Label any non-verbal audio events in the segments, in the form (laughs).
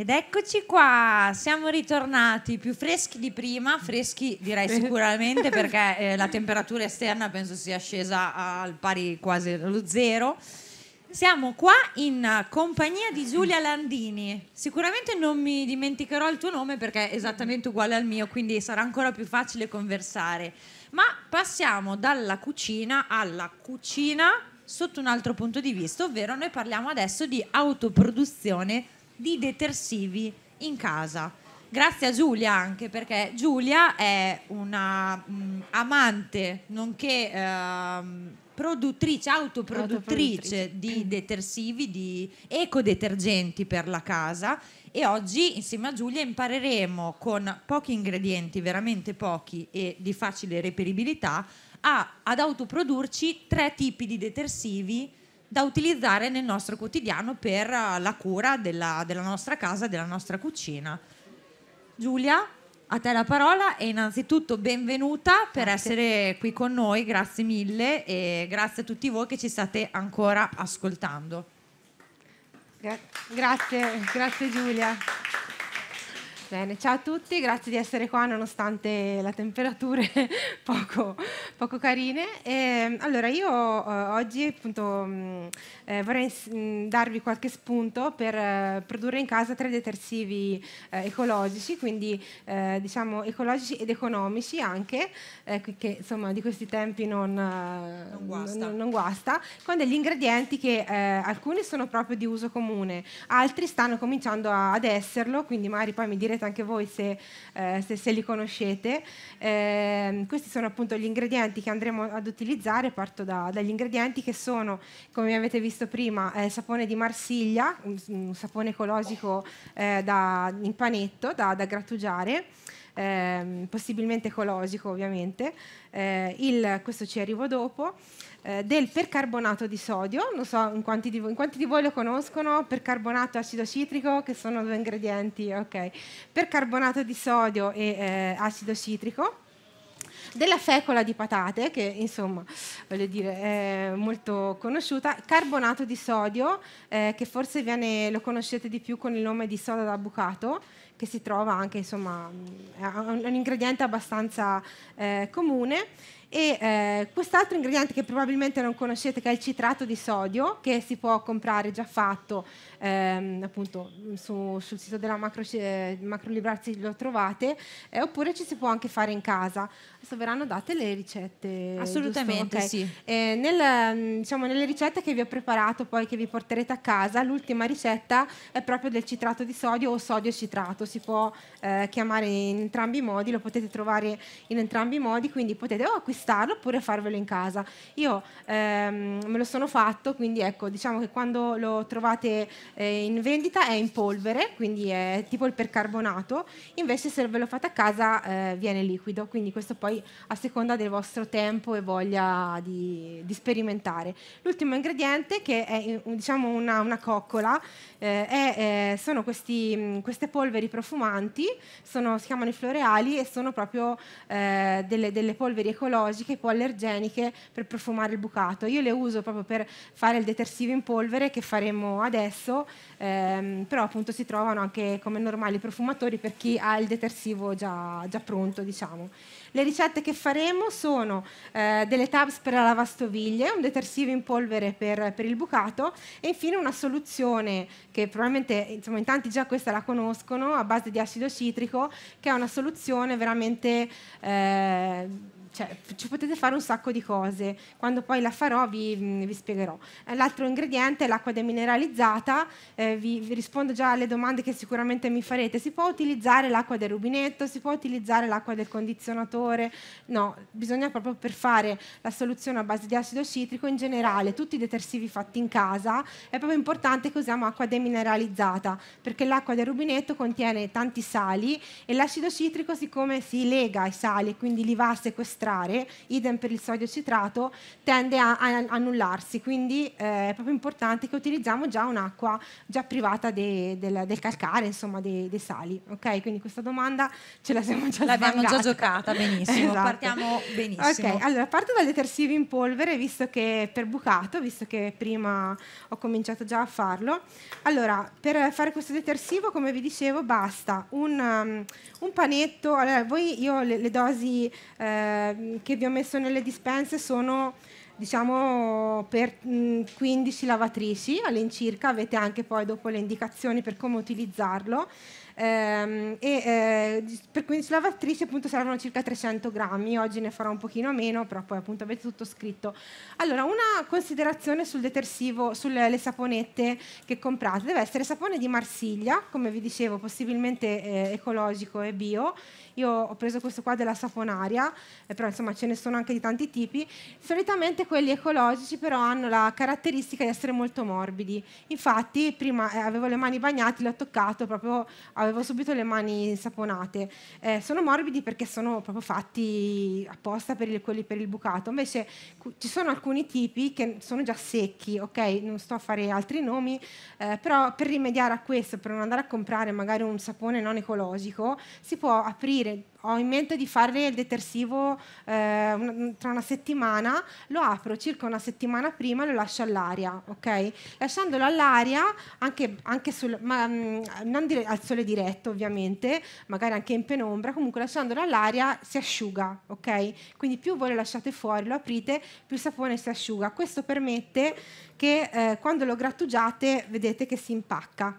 Ed eccoci qua, siamo ritornati più freschi di prima, freschi direi eh. sicuramente (laughs) perché eh, la temperatura esterna penso sia scesa al pari quasi allo zero. Siamo qua in compagnia di Giulia Landini. Sicuramente non mi dimenticherò il tuo nome perché è esattamente uguale al mio, quindi sarà ancora più facile conversare. Ma passiamo dalla cucina alla cucina sotto un altro punto di vista, ovvero noi parliamo adesso di autoproduzione di detersivi in casa. Grazie a Giulia anche perché Giulia è una mh, mm, amante nonché eh, produttrice, autoproduttrice Autoproduttrice. di detersivi, di ecodetergenti per la casa e oggi insieme a Giulia impareremo con pochi ingredienti, veramente pochi e di facile reperibilità, a- ad autoprodurci tre tipi di detersivi da utilizzare nel nostro quotidiano per eh, la cura della, della nostra casa, della nostra cucina. Giulia, a te la parola e innanzitutto benvenuta per grazie. essere qui con noi, grazie mille e grazie a tutti voi che ci state ancora ascoltando. Gra- grazie, grazie Giulia. Bene, ciao a tutti, grazie di essere qua nonostante le temperature (laughs) poco, poco carine. E, ehm, allora, io eh, oggi appunto, mm, eh, vorrei mh, mm, darvi qualche spunto per eh, produrre in casa tre detersivi eh, ecologici, quindi eh, diciamo ecologici ed economici anche, eh, che insomma di questi tempi non, non, guasta. non, non guasta. con degli ingredienti che alcuni sono proprio di uso comune, altri stanno cominciando a, ad esserlo, quindi magari poi mi direte scegliete anche voi se, eh, se, se li conoscete. Eh, questi sono appunto gli ingredienti che andremo ad utilizzare, parto da, dagli ingredienti che sono, come avete visto prima, eh, sapone di Marsiglia, un, un sapone ecologico eh, da, in panetto da, da grattugiare ehm, possibilmente ecologico ovviamente, eh, il, questo ci arrivo dopo, eh, del percarbonato di sodio, non so in quanti, di, in quanti di voi lo conoscono, percarbonato e acido citrico che sono due ingredienti, ok, percarbonato di sodio e eh, acido citrico della fecola di patate, che insomma voglio dire è molto conosciuta, carbonato di sodio, eh, che forse viene, lo conoscete di più con il nome di soda da bucato, che si trova anche, insomma, è un ingrediente abbastanza eh, comune. E eh, quest'altro ingrediente che probabilmente non conoscete, che è il citrato di sodio, che si può comprare già fatto ehm, appunto su, sul sito della macro, eh, Macrolibrarsi lo trovate, eh, oppure ci si può anche fare in casa. Adesso verranno date le ricette. Assolutamente okay. sì. Nel, diciamo, nelle ricette che vi ho preparato poi che vi porterete a casa, l'ultima ricetta è proprio del citrato di sodio o sodio citrato, si può eh, chiamare in entrambi i modi, lo potete trovare in entrambi i modi, quindi potete o acquistare acquistarlo oppure farvelo in casa. Io ehm, me lo sono fatto, quindi ecco, diciamo che quando lo trovate eh, in vendita è in polvere, quindi è tipo il percarbonato, invece se ve lo fate a casa eh, viene liquido, quindi questo poi a seconda del vostro tempo e voglia di, di sperimentare. L'ultimo ingrediente che è eh, diciamo una, una coccola eh, è, eh, sono questi, queste polveri profumanti, sono, si chiamano i floreali e sono proprio eh, delle, delle polveri ecologiche biologiche coallergeniche per profumare il bucato. Io le uso proprio per fare il detersivo in polvere che faremo adesso, ehm, però appunto si trovano anche come normali profumatori per chi ha il detersivo già, già pronto, diciamo. Le ricette che faremo sono eh, delle tabs per la lavastoviglie, un detersivo in polvere per, per, il bucato e infine una soluzione che probabilmente insomma, in tanti già questa la conoscono a base di acido citrico, che è una soluzione veramente... Eh, cioè, ci potete fare un sacco di cose. Quando poi la farò vi, vi spiegherò. Eh, l'altro ingrediente è l'acqua demineralizzata, eh, vi, vi, rispondo già alle domande che sicuramente mi farete. Si può utilizzare l'acqua del rubinetto, si può utilizzare l'acqua del condizionatore? No, bisogna proprio per fare la soluzione a base di acido citrico in generale, tutti i detersivi fatti in casa, è proprio importante che usiamo acqua demineralizzata, perché l'acqua del rubinetto contiene tanti sali e l'acido citrico siccome si lega ai sali e quindi li va a sequestrare sequestrare, idem per il sodio citrato, tende a, a annullarsi, quindi eh, è proprio importante che utilizziamo già un'acqua già privata de, del, del, calcare, insomma dei, de sali. Ok, quindi questa domanda ce la siamo già L'abbiamo svangata. già giocata, benissimo, esatto. partiamo benissimo. Ok, allora parto dal detersivo in polvere, visto che per bucato, visto che prima ho cominciato già a farlo. Allora, per fare questo detersivo, come vi dicevo, basta un, um, un panetto, allora voi io le, le dosi eh, Ehm, che vi ho messo nelle dispense sono diciamo per 15 lavatrici all'incirca, avete anche poi dopo le indicazioni per come utilizzarlo. Ehm, e eh, per 15 lavatrici appunto servono circa 300 grammi, oggi ne farò un pochino meno, però poi appunto avete tutto scritto. Allora, una considerazione sul detersivo, sulle saponette che comprate, deve essere sapone di Marsiglia, come vi dicevo, possibilmente eh, ecologico e bio. Io ho preso questo qua della saponaria, eh, però insomma ce ne sono anche di tanti tipi. Solitamente quelli ecologici però hanno la caratteristica di essere molto morbidi. Infatti prima eh, avevo le mani bagnate, l'ho toccato proprio... Avevo eh, avevo subito le mani saponate. Eh, sono morbidi perché sono proprio fatti apposta per il, quelli per il bucato, invece cu- ci sono alcuni tipi che sono già secchi, ok? Non sto a fare altri nomi, eh, però per rimediare a questo, per non andare a comprare magari un sapone non ecologico, si può aprire ho in mente di fare il detersivo eh, tra una settimana, lo apro circa una settimana prima e lo lascio all'aria, ok? Lasciandolo all'aria, anche, anche sul, ma, mm, non dire, al sole diretto ovviamente, magari anche in penombra, comunque lasciandolo all'aria si asciuga, ok? Quindi più voi lo lasciate fuori, lo aprite, più il sapone si asciuga. Questo permette che eh, quando lo grattugiate vedete che si impacca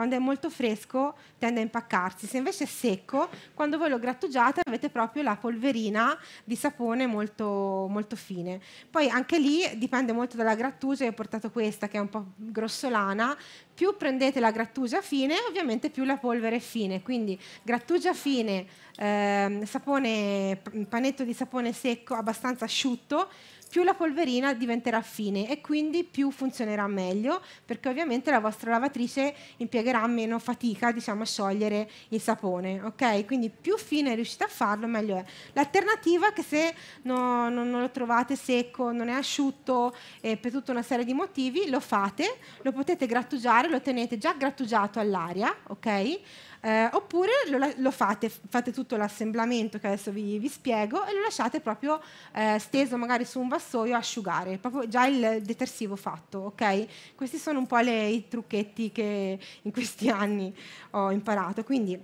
quando è molto fresco tende a impaccarsi, se invece è secco, quando voi lo grattugiate avete proprio la polverina di sapone molto, molto fine. Poi anche lì dipende molto dalla grattugia, io ho portato questa che è un po' grossolana, più prendete la grattugia fine, ovviamente più la polvere è fine, quindi grattugia fine, ehm, sapone, panetto di sapone secco abbastanza asciutto, più la polverina diventerà fine e quindi più funzionerà meglio, perché ovviamente la vostra lavatrice impiegherà meno fatica diciamo, a sciogliere il sapone. Okay? Quindi più fine riuscite a farlo, meglio è. L'alternativa è che se no, no, non lo trovate secco, non è asciutto, eh, per tutta una serie di motivi, lo fate, lo potete grattugiare, lo tenete già grattugiato all'aria, ok? Eh, oppure lo, lo, fate, fate tutto l'assemblamento che adesso vi, vi spiego e lo lasciate proprio eh, steso magari su un vassoio asciugare, proprio già il detersivo fatto, ok? Questi sono un po' le, i trucchetti che in questi (laughs) anni ho imparato, quindi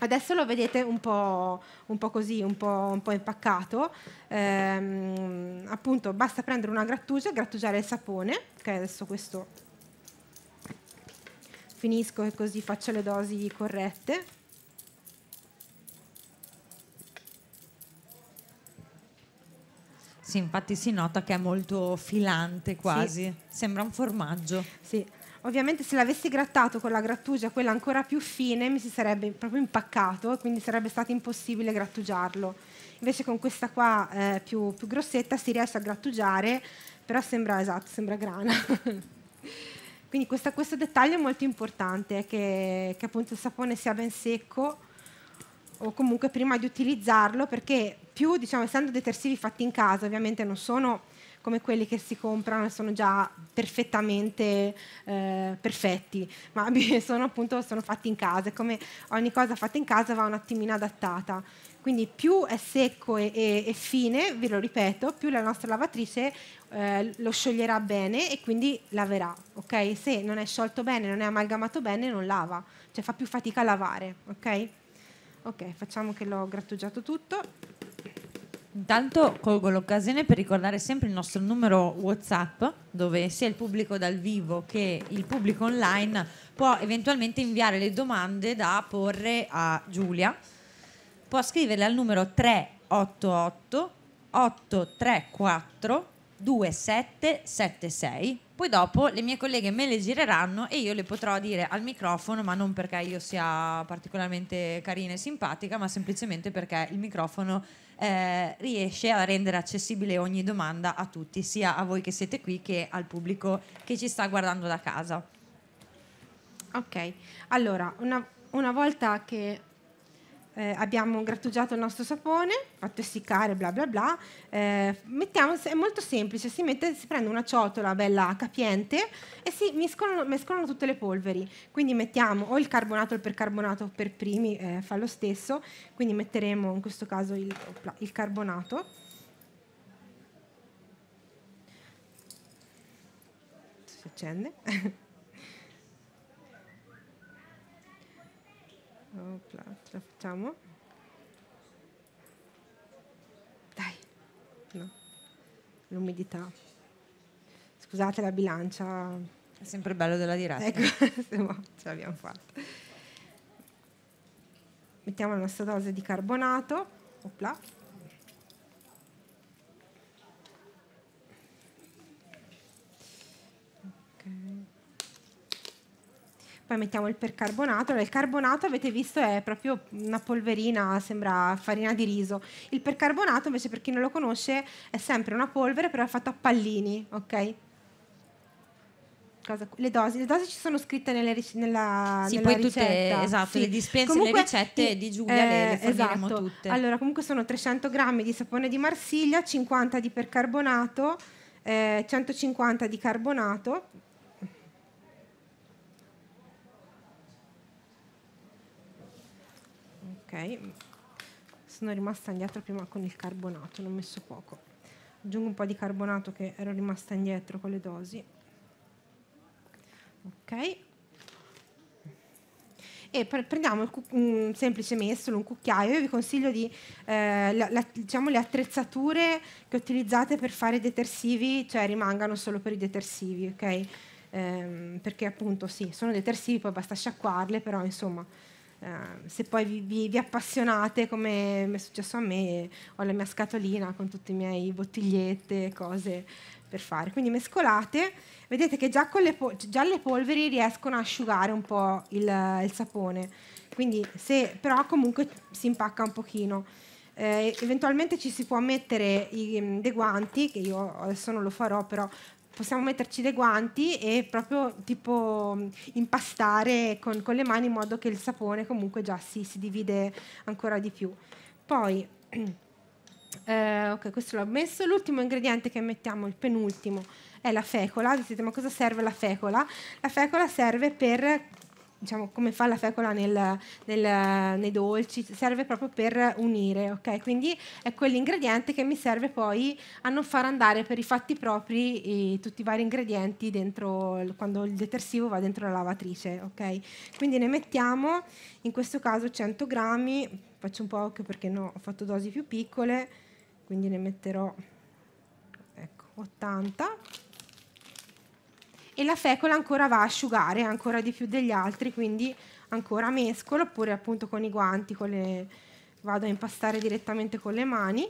adesso lo vedete un po', un po così, un po', un po impaccato, ehm, appunto basta prendere una grattugia e grattugiare il sapone, che Adesso questo finisco e così faccio le dosi corrette. Sì, infatti si nota che è molto filante quasi, sì. sembra un formaggio. Sì, ovviamente se l'avessi grattato con la grattugia, quella ancora più fine, mi si sarebbe proprio impaccato quindi sarebbe stato impossibile grattugiarlo. Invece con questa qua eh, più, più grossetta si riesce a grattugiare, però sembra, esatto, sembra grana. (laughs) Quindi questa, questo dettaglio è molto importante, che, che appunto il sapone sia ben secco o comunque prima di utilizzarlo, perché più, diciamo, essendo detersivi fatti in casa, ovviamente non sono come quelli che si comprano, e sono già perfettamente eh, perfetti, ma (laughs) sono appunto sono fatti in casa, e come ogni cosa fatta in casa va un attimino adattata. Quindi più è secco e, e, e fine, ve lo ripeto, più la nostra lavatrice eh, lo scioglierà bene e quindi laverà. Okay? Se non è sciolto bene, non è amalgamato bene, non lava, cioè fa più fatica a lavare. Ok, okay facciamo che l'ho grattugiato tutto. Intanto colgo l'occasione per ricordare sempre il nostro numero WhatsApp, dove sia il pubblico dal vivo che il pubblico online può eventualmente inviare le domande da porre a Giulia può scriverle al numero 388 834 2776. Poi dopo le mie colleghe me le gireranno e io le potrò dire al microfono, ma non perché io sia particolarmente carina e simpatica, ma semplicemente perché il microfono eh, riesce a rendere accessibile ogni domanda a tutti, sia a voi che siete qui che al pubblico che ci sta guardando da casa. Ok, allora una, una volta che eh, abbiamo grattugiato il nostro sapone, fatto essiccare, bla bla bla. Eh, mettiamo, è molto semplice, si, mette, si, prende una ciotola bella capiente e si mescolano, mescolano, tutte le polveri. Quindi mettiamo o il carbonato o il percarbonato per primi, eh, fa lo stesso, quindi metteremo in questo caso il, il carbonato. Si accende. (laughs) Opla, ce la facciamo? Dai, no, l'umidità. Scusate la bilancia. È sempre bello della diretta. Ecco, (laughs) no, ce l'abbiamo fatta. Mettiamo la nostra dose di carbonato. Opla. poi mettiamo il percarbonato. il carbonato avete visto è proprio una polverina, sembra farina di riso. Il percarbonato invece per chi non lo conosce è sempre una polvere però è fatta a pallini, ok? Le dosi, le dosi, ci sono scritte nelle, nella, sì, nella poi ricetta. Tutte, esatto, sì. le dispense, comunque, le ricette di Giulia eh, le forniremo esatto. tutte. Allora, comunque sono 300 grammi di sapone di Marsiglia, 50 di percarbonato, eh, 150 di carbonato, ok sono rimasta indietro prima con il carbonato ne ho messo poco aggiungo un po' di carbonato che ero rimasta indietro con le dosi ok e prendiamo il un semplice mestolo, un cucchiaio. Io vi consiglio di, eh, la, la, diciamo, le attrezzature che utilizzate per fare i detersivi, cioè rimangano solo per i detersivi, ok? Ehm, perché appunto sì, sono detersivi, poi basta sciacquarle, però insomma Ehm, se poi vi, vi, vi, appassionate, come è successo a me, ho la mia scatolina con tutte le mie bottigliette, cose per fare. Quindi mescolate, vedete che già, con le, pol- già le polveri riescono a asciugare un po' il, il sapone, Quindi se, però comunque si impacca un pochino. Eh, eventualmente ci si può mettere i, mm, dei guanti, che io adesso non lo farò, però possiamo metterci dei guanti e proprio tipo impastare con, con le mani in modo che il sapone comunque già si, si divide ancora di più. Poi, (clears throat) eh, ok, questo l'ho messo. L'ultimo ingrediente che mettiamo, il penultimo, è la fecola. Vi siete, ma cosa serve la fecola? La fecola serve per diciamo, come fa la fecola nel, nel, nei dolci, serve proprio per unire, ok? Quindi è quell'ingrediente che mi serve poi a non far andare per i fatti propri i, tutti i vari ingredienti dentro, quando il detersivo va dentro la lavatrice, ok? Quindi ne mettiamo, in questo caso 100 grammi, faccio un po' occhio perché no, ho fatto dosi più piccole, quindi ne metterò ecco, 80 e la fecola ancora va a asciugare ancora di più degli altri, quindi ancora mescolo, oppure appunto con i guanti, con le... vado a impastare direttamente con le mani.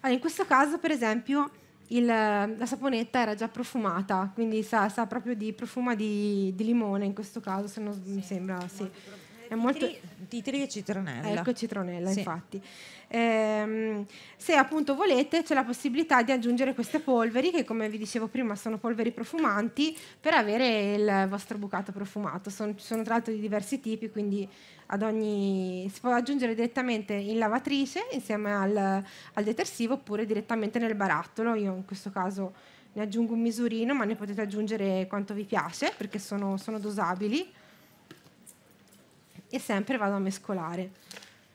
Allora, in questo caso, per esempio, il, la saponetta era già profumata, quindi sa, sa proprio di profuma di, di, limone in questo caso, se non sì, mi sembra, sì. È molto... Titri e citronella. Ecco, citronella, sì. infatti. Ehm, se appunto volete, c'è la possibilità di aggiungere queste polveri, che come vi dicevo prima sono polveri profumanti, per avere il vostro bucato profumato. Sono, sono tra l'altro di diversi tipi, quindi ad ogni... si può aggiungere direttamente in lavatrice insieme al, al detersivo oppure direttamente nel barattolo. Io in questo caso ne aggiungo un misurino, ma ne potete aggiungere quanto vi piace perché sono, sono dosabili e sempre vado a mescolare.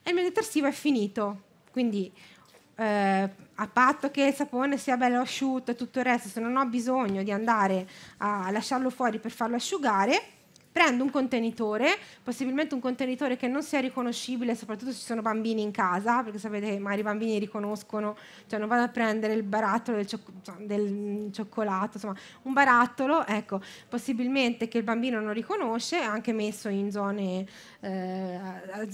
E il mio detersivo è finito, quindi eh, a patto che il sapone sia bello asciutto e tutto il resto, se non ho bisogno di andare a lasciarlo fuori per farlo asciugare, prendo un contenitore, possibilmente un contenitore che non sia riconoscibile, soprattutto se ci sono bambini in casa, perché sapete che magari i bambini riconoscono, cioè non vado a prendere il barattolo del, cioc- cioè del cioccolato, insomma, un barattolo, ecco, possibilmente che il bambino non riconosce, anche messo in zone... Eh,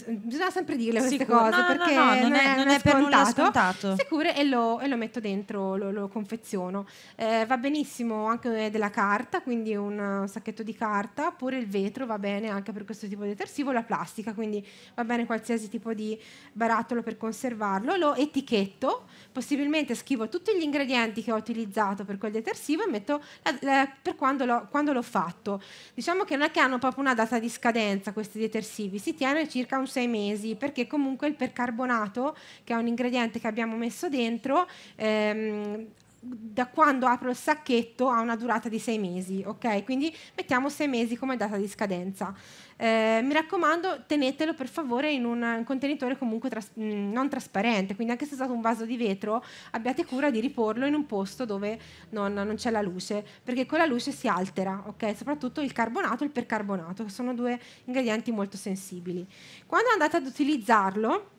bisogna sempre dirle queste Sicuro. cose no, perché no, no, non, è, non è, è per nulla scontato. Sicure e lo, e lo metto dentro, lo, lo confeziono. Eh, va benissimo anche della carta, quindi un sacchetto di carta, oppure il vetro va bene anche per questo tipo di detersivo, la plastica, quindi va bene qualsiasi tipo di barattolo per conservarlo. Lo etichetto, possibilmente scrivo tutti gli ingredienti che ho utilizzato per quel detersivo e metto la, la, per quando l'ho, quando l'ho fatto. Diciamo che non è che hanno proprio una data di scadenza questi detersivi, si tiene circa un sei mesi perché comunque il percarbonato, che è un ingrediente che abbiamo messo dentro, ehm, da quando apro il sacchetto ha una durata di sei mesi, ok? Quindi mettiamo sei mesi come data di scadenza. Eh, mi raccomando, tenetelo per favore in un, contenitore comunque tras- mm, non trasparente, quindi anche se è stato un vaso di vetro, abbiate cura di riporlo in un posto dove non, non c'è la luce, perché con la luce si altera, ok? Soprattutto il carbonato e il percarbonato, che sono due ingredienti molto sensibili. Quando andate ad utilizzarlo,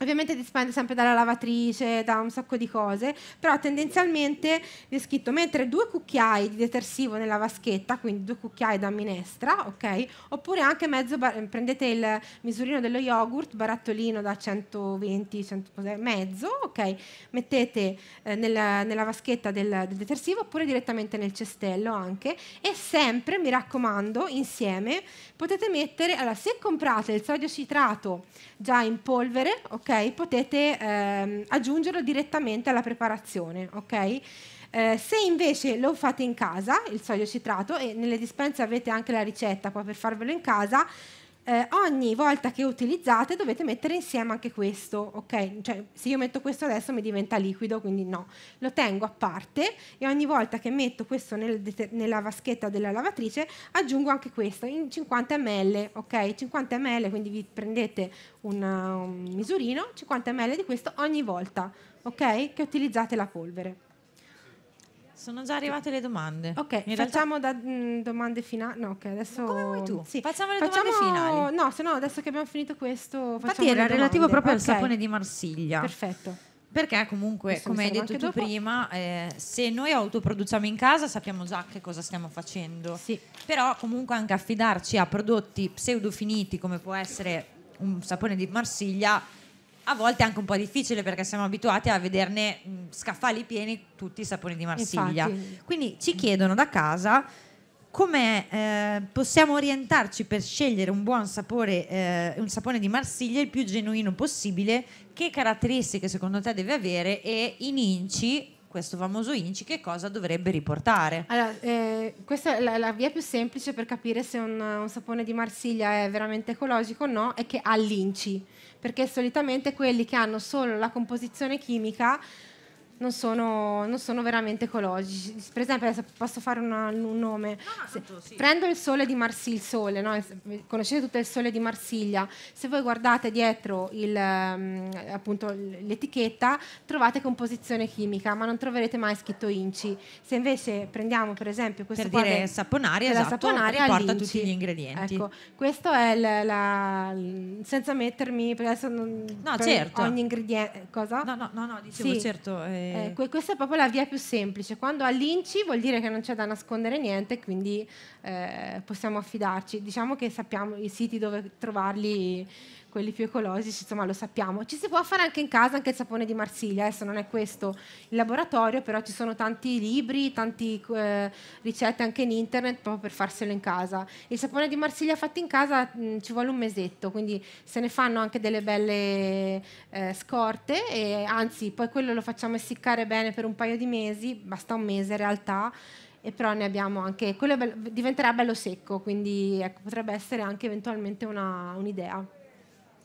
Ovviamente dipende sempre dalla lavatrice, da un sacco di cose, però tendenzialmente vi è scritto mettere due cucchiai di detersivo nella vaschetta, quindi due cucchiai da minestra, ok? Oppure anche mezzo, prendete il misurino dello yogurt, barattolino da 120, 100, mezzo, ok? Mettete eh, nella, nella, vaschetta del, del detersivo oppure direttamente nel cestello anche e sempre, mi raccomando, insieme potete mettere, allora se comprate il sodio citrato già in polvere, ok? okay, potete ehm, aggiungerlo direttamente alla preparazione. Okay? Eh, se invece lo fate in casa, il sodio citrato, e nelle dispense avete anche la ricetta qua per farvelo in casa, eh, ogni volta che utilizzate dovete mettere insieme anche questo, ok? Cioè, se io metto questo adesso mi diventa liquido, quindi no, lo tengo a parte e ogni volta che metto questo nel, nella vaschetta della lavatrice aggiungo anche questo in 50 ml, ok? 50 ml, quindi vi prendete una, un misurino, 50 ml di questo ogni volta, ok? Che utilizzate la polvere. Sono già arrivate le domande. Ok, In facciamo realtà... da, mh, mm, domande finali. No, ok, adesso. Ma come vuoi tu? Sì. Facciamo le facciamo... domande finali. No, se no, adesso che abbiamo finito questo. Infatti, era relativo proprio okay. al sapone di Marsiglia. Perfetto. Perché comunque, Questo come hai detto tu dopo. prima, eh, se noi autoproduciamo in casa sappiamo già che cosa stiamo facendo. Sì. Però comunque anche affidarci a prodotti pseudo finiti come può essere un sapone di Marsiglia a volte è anche un po' difficile perché siamo abituati a vederne mm, scaffali pieni tutti i saponi di Marsiglia. Infatti. Quindi ci chiedono da casa come eh, possiamo orientarci per scegliere un buon sapore, eh, un sapone di Marsiglia il più genuino possibile, che caratteristiche secondo te deve avere e in inci questo famoso INCI che cosa dovrebbe riportare. Allora, eh, questa è la, la, via più semplice per capire se un, un, sapone di Marsiglia è veramente ecologico o no, è che ha l'INCI, perché solitamente quelli che hanno solo la composizione chimica non sono, non sono veramente ecologici. Per esempio, adesso posso fare una, un nome, se, prendo il sole di Marsiglia, il sole, no? conoscete tutto il sole di Marsiglia, se voi guardate dietro il, ehm, appunto, l'etichetta trovate composizione chimica, ma non troverete mai scritto INCI. Se invece prendiamo per esempio questo per dire del, saponaria, esatto, saponaria porta tutti gli ingredienti. Ecco, questo è il, la, senza mettermi, perché adesso non, no, certo. ogni ingrediente... Cosa? No, no, no, no dicevo sì. certo. Eh, Ecco, questa è proprio la via più semplice. Quando all'inci vuol dire che non c'è da nascondere niente, quindi eh, possiamo affidarci. Diciamo che sappiamo i siti dove trovarli quelli più ecologici, insomma lo sappiamo. Ci si può fare anche in casa, anche il sapone di Marsiglia, adesso non è questo il laboratorio, però ci sono tanti libri, tante eh, ricette anche in internet proprio per farselo in casa. Il sapone di Marsiglia fatto in casa mh, mm, ci vuole un mesetto, quindi se ne fanno anche delle belle eh, scorte e anzi poi quello lo facciamo essiccare bene per un paio di mesi, basta un mese in realtà e però ne abbiamo anche, quello bello, diventerà bello secco, quindi ecco, potrebbe essere anche eventualmente una, un'idea.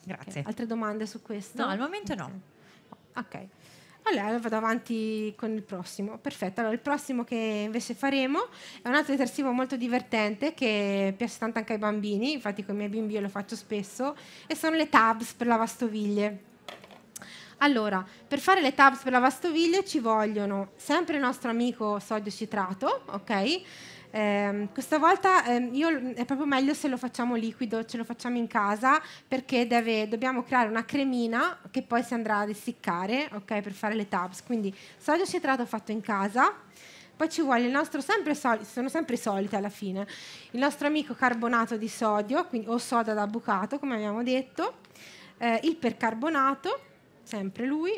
Grazie. Okay. Altre domande su questo? No, al momento no. Ok. Allora vado avanti con il prossimo. Perfetto. Allora, il prossimo che invece faremo è un altro detersivo molto divertente che piace tanto anche ai bambini, infatti con i miei bimbi io lo faccio spesso, e sono le tabs per lavastoviglie. Allora, per fare le tabs per lavastoviglie ci vogliono sempre il nostro amico sodio citrato, ok? Eh, questa volta eh, io, è proprio meglio se lo facciamo liquido, ce lo facciamo in casa perché deve, dobbiamo creare una cremina che poi si andrà ad essiccare okay, per fare le tabs. Quindi sodio citrato fatto in casa. Poi ci vuole il nostro, sempre soli, sono sempre solite alla fine, il nostro amico carbonato di sodio quindi, o soda da bucato, come abbiamo detto, eh, il percarbonato, sempre lui,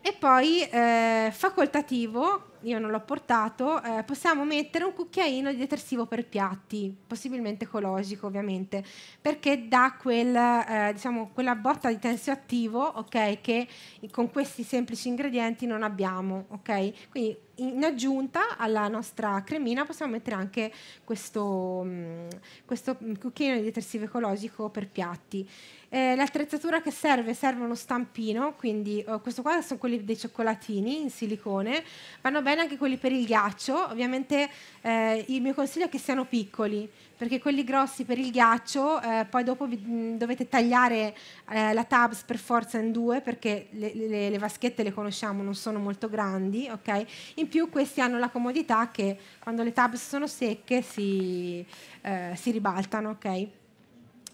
e poi eh, facoltativo io non l'ho portato, eh, possiamo mettere un cucchiaino di detersivo per piatti, possibilmente ecologico ovviamente, perché dà quel, eh, diciamo, quella botta di tensioattivo okay, che con questi semplici ingredienti non abbiamo. Okay? Quindi in aggiunta alla nostra cremina possiamo mettere anche questo, mm, questo cucchiaino di detersivo ecologico per piatti. Eh, l'attrezzatura che serve serve uno stampino, quindi eh, questo qua sono quelli dei cioccolatini in silicone, vanno bene anche quelli per il ghiaccio, ovviamente eh, il mio consiglio è che siano piccoli, perché quelli grossi per il ghiaccio, eh, poi dopo vi, mh, mm, dovete tagliare eh, la tabs per forza in due, perché le, le, le, vaschette le conosciamo, non sono molto grandi, ok? In più questi hanno la comodità che quando le tabs sono secche si, eh, si ribaltano, ok?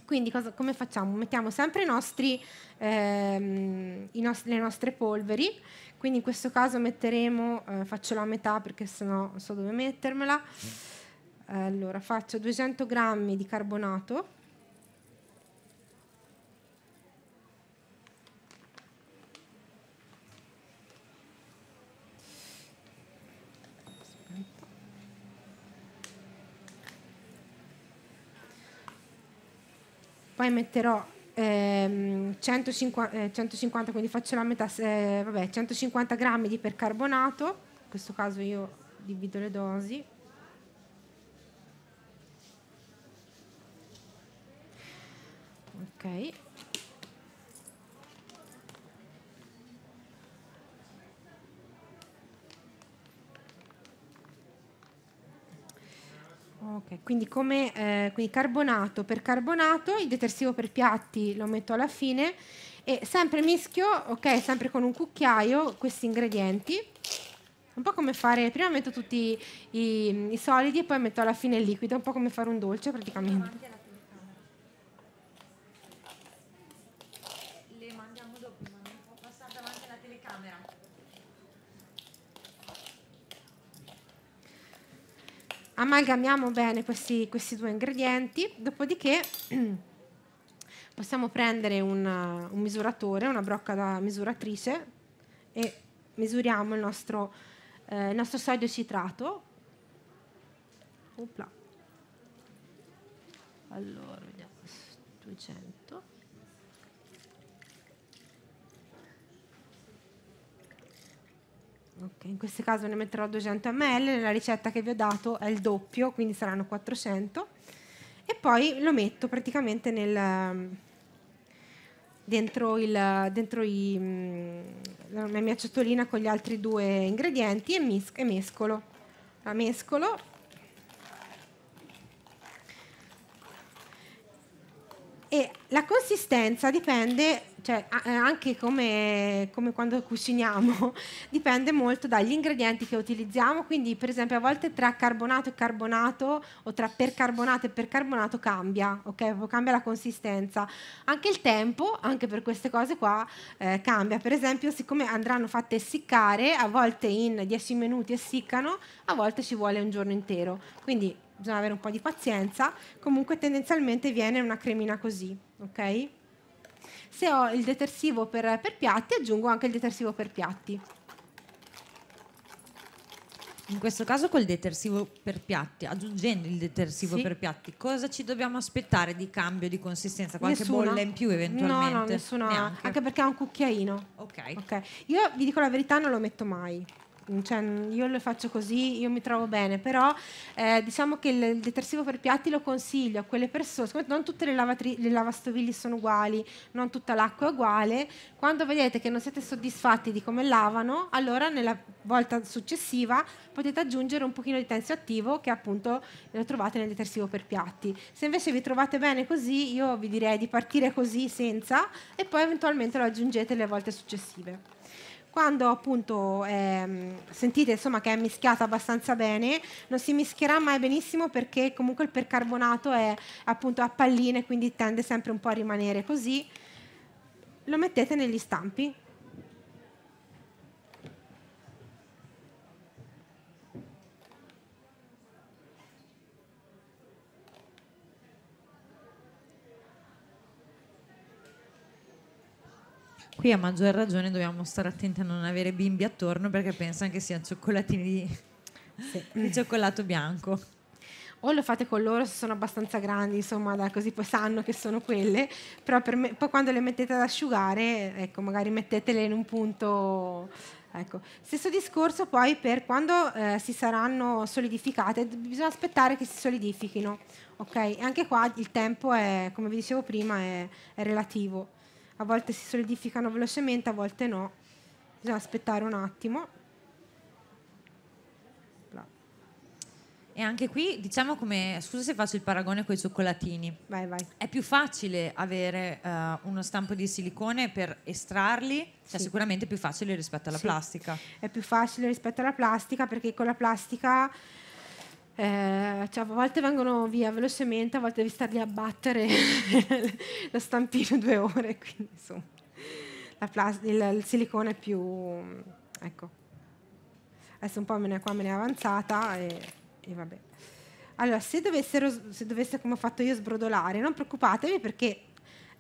Quindi cosa, come facciamo? Mettiamo sempre i nostri, ehm, nost- le nostre polveri, quindi in questo caso metteremo, eh, faccio la metà perché sennò non so dove mettermela, mm. allora faccio 200 grammi di carbonato, poi metterò ehm, 150, eh, 150, quindi faccio la metà, eh, vabbè, 150 grammi di percarbonato, in questo caso io divido le dosi. Ok. Ok, quindi come eh, quindi carbonato per carbonato, il detersivo per piatti lo metto alla fine e sempre mischio, ok, sempre con un cucchiaio questi ingredienti. Un po' come fare, prima metto tutti i, i solidi e poi metto alla fine il liquido, un po' come fare un dolce praticamente. amalgamiamo bene questi, questi due ingredienti, dopodiché (clears throat) possiamo prendere una, un misuratore, una brocca da misuratrice e misuriamo il nostro, eh, il nostro sodio citrato. Upla. Allora, vediamo, 200. Okay, in questo caso ne metterò 200 ml, nella ricetta che vi ho dato è il doppio, quindi saranno 400 e poi lo metto praticamente nel, ehm, dentro, il, dentro i, mm, la mia ciotolina con gli altri due ingredienti e, mis- e mescolo. La mescolo e la consistenza dipende cioè eh, anche come, come, quando cuciniamo, (laughs) dipende molto dagli ingredienti che utilizziamo, quindi per esempio a volte tra carbonato e carbonato o tra percarbonato e percarbonato cambia, ok? Cambia la consistenza. Anche il tempo, anche per queste cose qua, eh, cambia. Per esempio, siccome andranno fatte essiccare, a volte in 10 minuti essiccano, a volte ci vuole un giorno intero. Quindi bisogna avere un po' di pazienza, comunque tendenzialmente viene una cremina così, ok? se ho il detersivo per, per piatti aggiungo anche il detersivo per piatti. In questo caso col detersivo per piatti, aggiungendo il detersivo sì. per piatti, cosa ci dobbiamo aspettare di cambio di consistenza? Qualche nessuna. bolla in più eventualmente? No, no, nessuna. Neanche. Anche perché è un cucchiaino. Okay. ok. Io vi dico la verità, non lo metto mai cioè, io lo faccio così, io mi trovo bene, però eh, diciamo che il, detersivo per piatti lo consiglio a quelle persone, non tutte le, lavatri- le lavastoviglie sono uguali, non tutta l'acqua è uguale, quando vedete che non siete soddisfatti di come lavano, allora nella volta successiva potete aggiungere un pochino di tensio attivo che appunto lo trovate nel detersivo per piatti. Se invece vi trovate bene così, io vi direi di partire così senza e poi eventualmente lo aggiungete le volte successive. Quando appunto ehm, sentite insomma, che è mischiata abbastanza bene, non si mischierà mai benissimo perché comunque il percarbonato è appunto a palline, quindi tende sempre un po' a rimanere così. Lo mettete negli stampi qui a maggior ragione dobbiamo stare attenti a non avere bimbi attorno perché pensano che siano cioccolatini di, sì. (laughs) di cioccolato bianco o lo fate con loro se sono abbastanza grandi, insomma, da, così poi sanno che sono quelle, però me, poi quando le mettete ad asciugare, ecco, magari mettetele in un punto... Ecco. Stesso discorso poi per quando eh, si saranno solidificate, bisogna aspettare che si solidifichino, ok? E anche qua il tempo è, come vi dicevo prima, è, è relativo a volte si solidificano velocemente, a volte no. Bisogna aspettare un attimo. E anche qui, diciamo come, scusa se faccio il paragone con i cioccolatini. Vai, vai. È più facile avere uh, uno stampo di silicone per estrarli, cioè sì. sicuramente più facile rispetto alla sì. plastica. È più facile rispetto alla plastica perché con la plastica eh, cioè, a volte vengono via velocemente, a volte devi starli a battere la (laughs) stampino due ore, quindi insomma, plas- il, il, silicone è più... ecco, adesso un po' me ne, qua me ne è avanzata e, e vabbè. Allora, se dovessero, se dovesse, come ho fatto io, sbrodolare, non preoccupatevi perché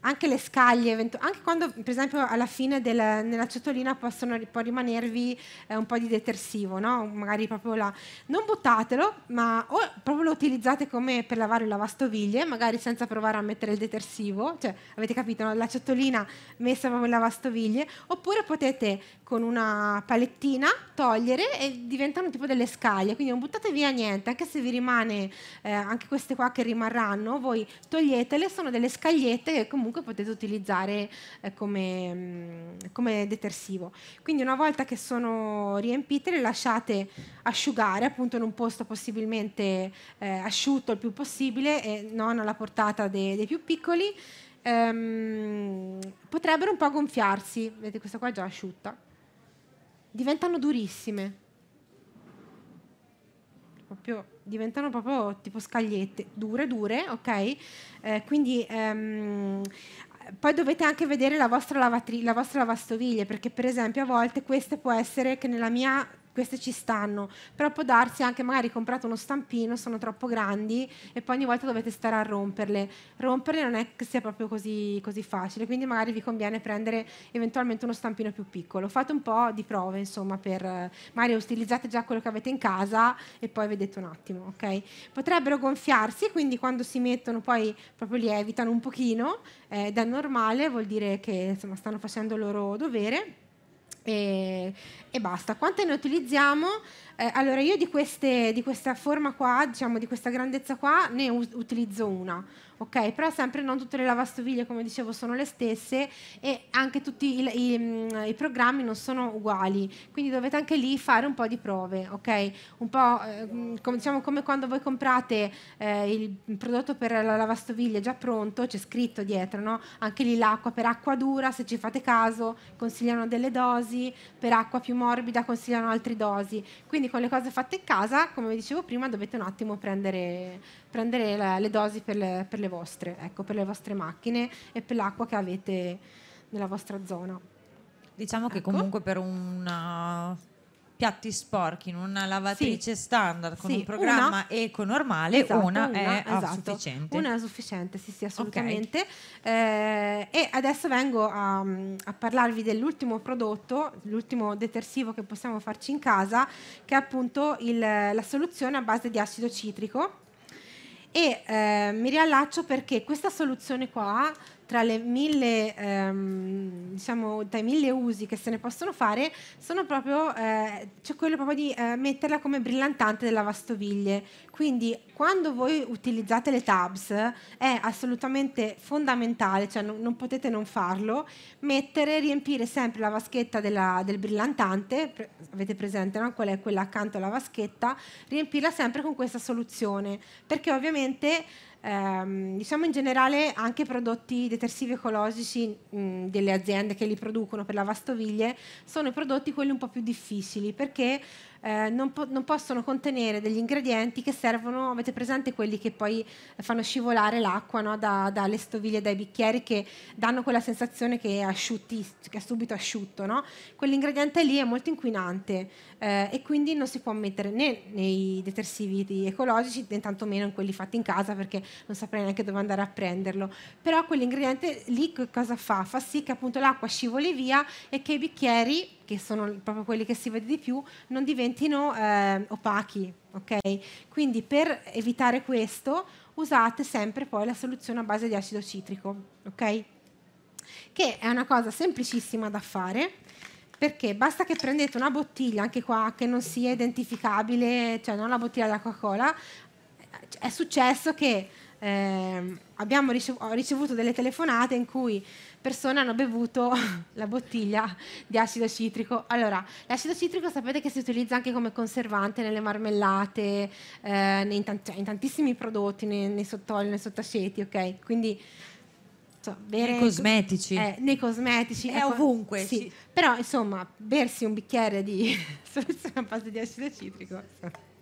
anche le scaglie, anche quando per esempio alla fine della, nella ciotolina possono, può rimanervi eh, un po' di detersivo, no? magari proprio là. Non buttatelo, ma o proprio lo utilizzate come per lavare il lavastoviglie, magari senza provare a mettere il detersivo, cioè avete capito, no? la ciotolina messa proprio in lavastoviglie, oppure potete con una palettina togliere e diventano tipo delle scaglie, quindi non buttate via niente, anche se vi rimane, eh, anche queste qua che rimarranno, voi toglietele, sono delle scagliette che comunque comunque potete utilizzare eh, come, mm, come, detersivo. Quindi una volta che sono riempite le lasciate asciugare appunto in un posto possibilmente eh, asciutto il più possibile e non alla portata dei, dei più piccoli. Ehm, potrebbero un po' gonfiarsi, vedete questa qua è già asciutta, diventano durissime. Proprio diventano proprio tipo scagliette, dure, dure, ok? Eh, quindi ehm, poi dovete anche vedere la vostra, lavatri- la vostra lavastoviglie, perché per esempio a volte questa può essere che nella mia queste ci stanno, però può darsi anche magari comprate uno stampino, sono troppo grandi e poi ogni volta dovete stare a romperle. Romperle non è che sia proprio così, così facile, quindi magari vi conviene prendere eventualmente uno stampino più piccolo. Fate un po' di prove, insomma, per magari utilizzate già quello che avete in casa e poi vedete un attimo, ok? Potrebbero gonfiarsi, quindi quando si mettono poi proprio lievitano un pochino, eh, è normale vuol dire che insomma, stanno facendo il loro dovere e, e basta. Quante ne utilizziamo? Eh, allora io di, queste, di, questa forma qua, diciamo di questa grandezza qua, ne utilizzo una ok? Però sempre non tutte le lavastoviglie, come dicevo, sono le stesse e anche tutti i, i, mm, i, programmi non sono uguali, quindi dovete anche lì fare un po' di prove, ok? Un po' eh, mm, come, diciamo, come quando voi comprate eh, il prodotto per la lavastoviglie già pronto, c'è scritto dietro, no? Anche lì l'acqua per acqua dura, se ci fate caso, consigliano delle dosi, per acqua più morbida consigliano altre dosi. Quindi con le cose fatte in casa, come vi dicevo prima, dovete un attimo prendere, prendere la, le dosi per le, per le le vostre, ecco, per le vostre macchine e per l'acqua che avete nella vostra zona. Diciamo ecco. che comunque per un piatti sporchi in una lavatrice sì. standard con sì, un programma una, eco normale, esatto, una, una, è esatto. sufficiente. Una è sufficiente, sì, sì, assolutamente. Okay. Eh, e adesso vengo a, a parlarvi dell'ultimo prodotto, l'ultimo detersivo che possiamo farci in casa, che è appunto il, la soluzione a base di acido citrico e eh, mi riallaccio perché questa soluzione qua tra le mille, ehm, diciamo, tra i mille usi che se ne possono fare, sono proprio, eh, c'è quello proprio di eh, metterla come brillantante della vastoviglie. Quindi quando voi utilizzate le tabs è assolutamente fondamentale, cioè non, non potete non farlo, mettere, riempire sempre la vaschetta della, del brillantante, pre- avete presente no? qual è quella accanto alla vaschetta, riempirla sempre con questa soluzione, perché ovviamente ehm, diciamo in generale anche prodotti detersivi ecologici mh, delle aziende che li producono per la vastoviglie sono i prodotti quelli un po' più difficili perché eh, non, po- non, possono contenere degli ingredienti che servono, avete presente quelli che poi eh, fanno scivolare l'acqua no? da, dalle stoviglie, dai bicchieri, che danno quella sensazione che è, asciutti, che è subito asciutto. No? Quell'ingrediente lì è molto inquinante eh, e quindi non si può mettere né nei detersivi ecologici né tantomeno in quelli fatti in casa perché non saprei neanche dove andare a prenderlo. Però quell'ingrediente lì cosa fa? Fa sì che appunto l'acqua scivoli via e che i bicchieri che sono proprio quelli che si vede di più, non diventino eh, opachi. Okay? Quindi per evitare questo usate sempre poi la soluzione a base di acido citrico, okay? che è una cosa semplicissima da fare perché basta che prendete una bottiglia, anche qua, che non sia identificabile, cioè non la bottiglia della Coca-Cola, è successo che eh, abbiamo ricevuto delle telefonate in cui persone hanno bevuto (laughs) la bottiglia di acido citrico. Allora, l'acido citrico sapete che si utilizza anche come conservante nelle marmellate, eh, in, tanti, cioè, in, tantissimi prodotti, nei, nei sottoli, nei sottaceti, ok? Quindi bere, nei cosmetici. Eh, nei cosmetici. È ecco, ovunque. Sì. Sì. Però, insomma, bersi un bicchiere di soluzione (laughs) a base di acido citrico.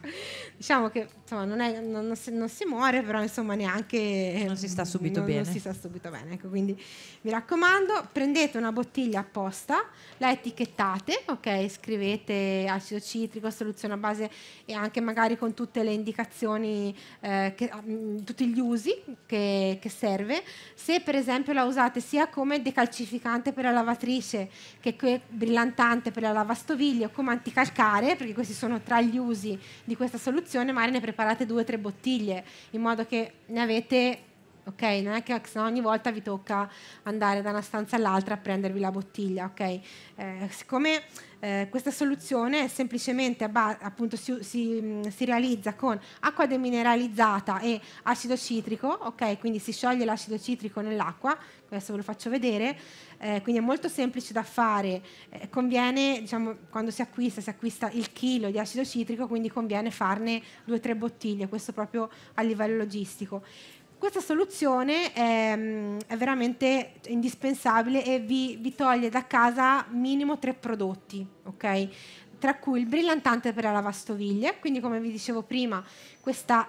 (laughs) diciamo che insomma, non, è, non, non, si, non, si, muore, però insomma neanche... Eh, non si sta subito bene. Non si sta subito bene, ecco, quindi mi raccomando, prendete una bottiglia apposta, la etichettate, ok? Scrivete acido citrico, soluzione a base e anche magari con tutte le indicazioni, eh, che, ah, mm, tutti gli usi che, che serve. Se per esempio la usate sia come decalcificante per la lavatrice che brillantante per la lavastoviglie o come anticalcare, perché questi sono tra gli usi di questa soluzione, magari ne preparate due o tre bottiglie, in modo che ne avete ok? Non è che ogni volta vi tocca andare da una stanza all'altra a prendervi la bottiglia, ok? Eh, siccome eh, questa soluzione è semplicemente appunto si, si, mm, si, realizza con acqua demineralizzata e acido citrico, ok? Quindi si scioglie l'acido citrico nell'acqua, adesso ve lo faccio vedere, eh, quindi è molto semplice da fare, eh, conviene diciamo, quando si acquista, si acquista il chilo di acido citrico, quindi conviene farne due o tre bottiglie, questo proprio a livello logistico. Questa soluzione è, mm, è, veramente indispensabile e vi, vi, toglie da casa minimo tre prodotti, ok? tra cui il brillantante per la lavastoviglie, quindi come vi dicevo prima, questa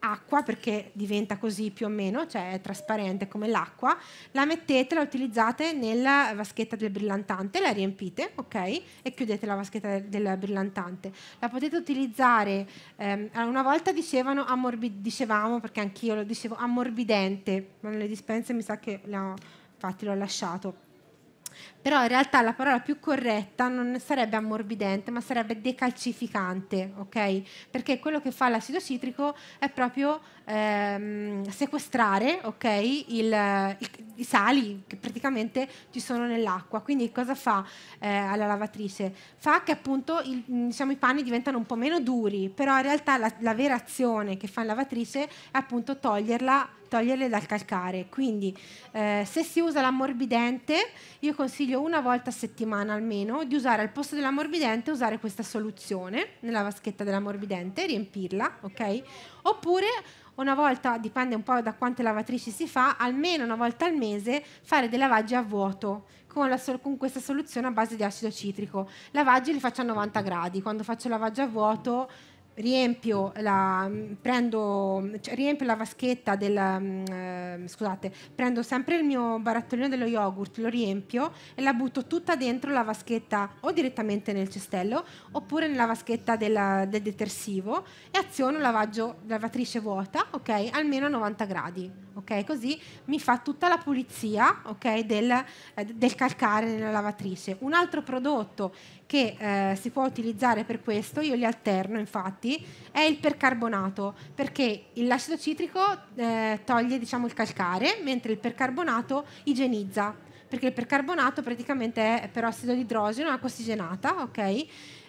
acqua perché diventa così più o meno, cioè è trasparente come l'acqua, la mettete, la utilizzate nella vaschetta del brillantante, la riempite, ok? E chiudete la vaschetta del brillantante. La potete utilizzare, ehm, una volta dicevano ammorbidente, dicevamo perché anch'io lo dicevo, ammorbidente, ma nelle dispense mi sa che l'ho, infatti l'ho lasciato però in realtà la parola più corretta non sarebbe ammorbidente, ma sarebbe decalcificante, ok? Perché quello che fa l'acido citrico è proprio ehm, sequestrare, ok, il, il, i sali che praticamente ci sono nell'acqua. Quindi cosa fa eh, alla lavatrice? Fa che appunto il, diciamo, i panni diventano un po' meno duri, però in realtà la, la vera azione che fa la lavatrice è appunto toglierla, toglierle dal calcare. Quindi eh, se si usa l'ammorbidente, io consiglio consiglio una volta a settimana almeno di usare al posto dell'ammorbidente usare questa soluzione nella vaschetta dell'ammorbidente, riempirla, ok? Oppure una volta, dipende un po' da quante lavatrici si fa, almeno una volta al mese fare dei lavaggi a vuoto con, sol- con questa soluzione a base di acido citrico. Lavaggi li faccio a 90 gradi, quando faccio lavaggio a vuoto riempio la, mm, prendo, cioè, riempio la vaschetta del... Um, scusate, prendo sempre il mio barattolino dello yogurt, lo riempio e la butto tutta dentro la vaschetta o direttamente nel cestello oppure nella vaschetta della, del detersivo e aziono lavaggio, lavatrice vuota, ok? Almeno a 90 gradi, ok? Così mi fa tutta la pulizia, ok? Del, eh, del calcare nella lavatrice. Un altro prodotto che eh, si può utilizzare per questo, io li alterno infatti, è il percarbonato, perché l'acido citrico eh, toglie diciamo, il calcare, mentre il percarbonato igienizza, perché il percarbonato praticamente è per ossido di idrogeno, acqua ossigenata, ok?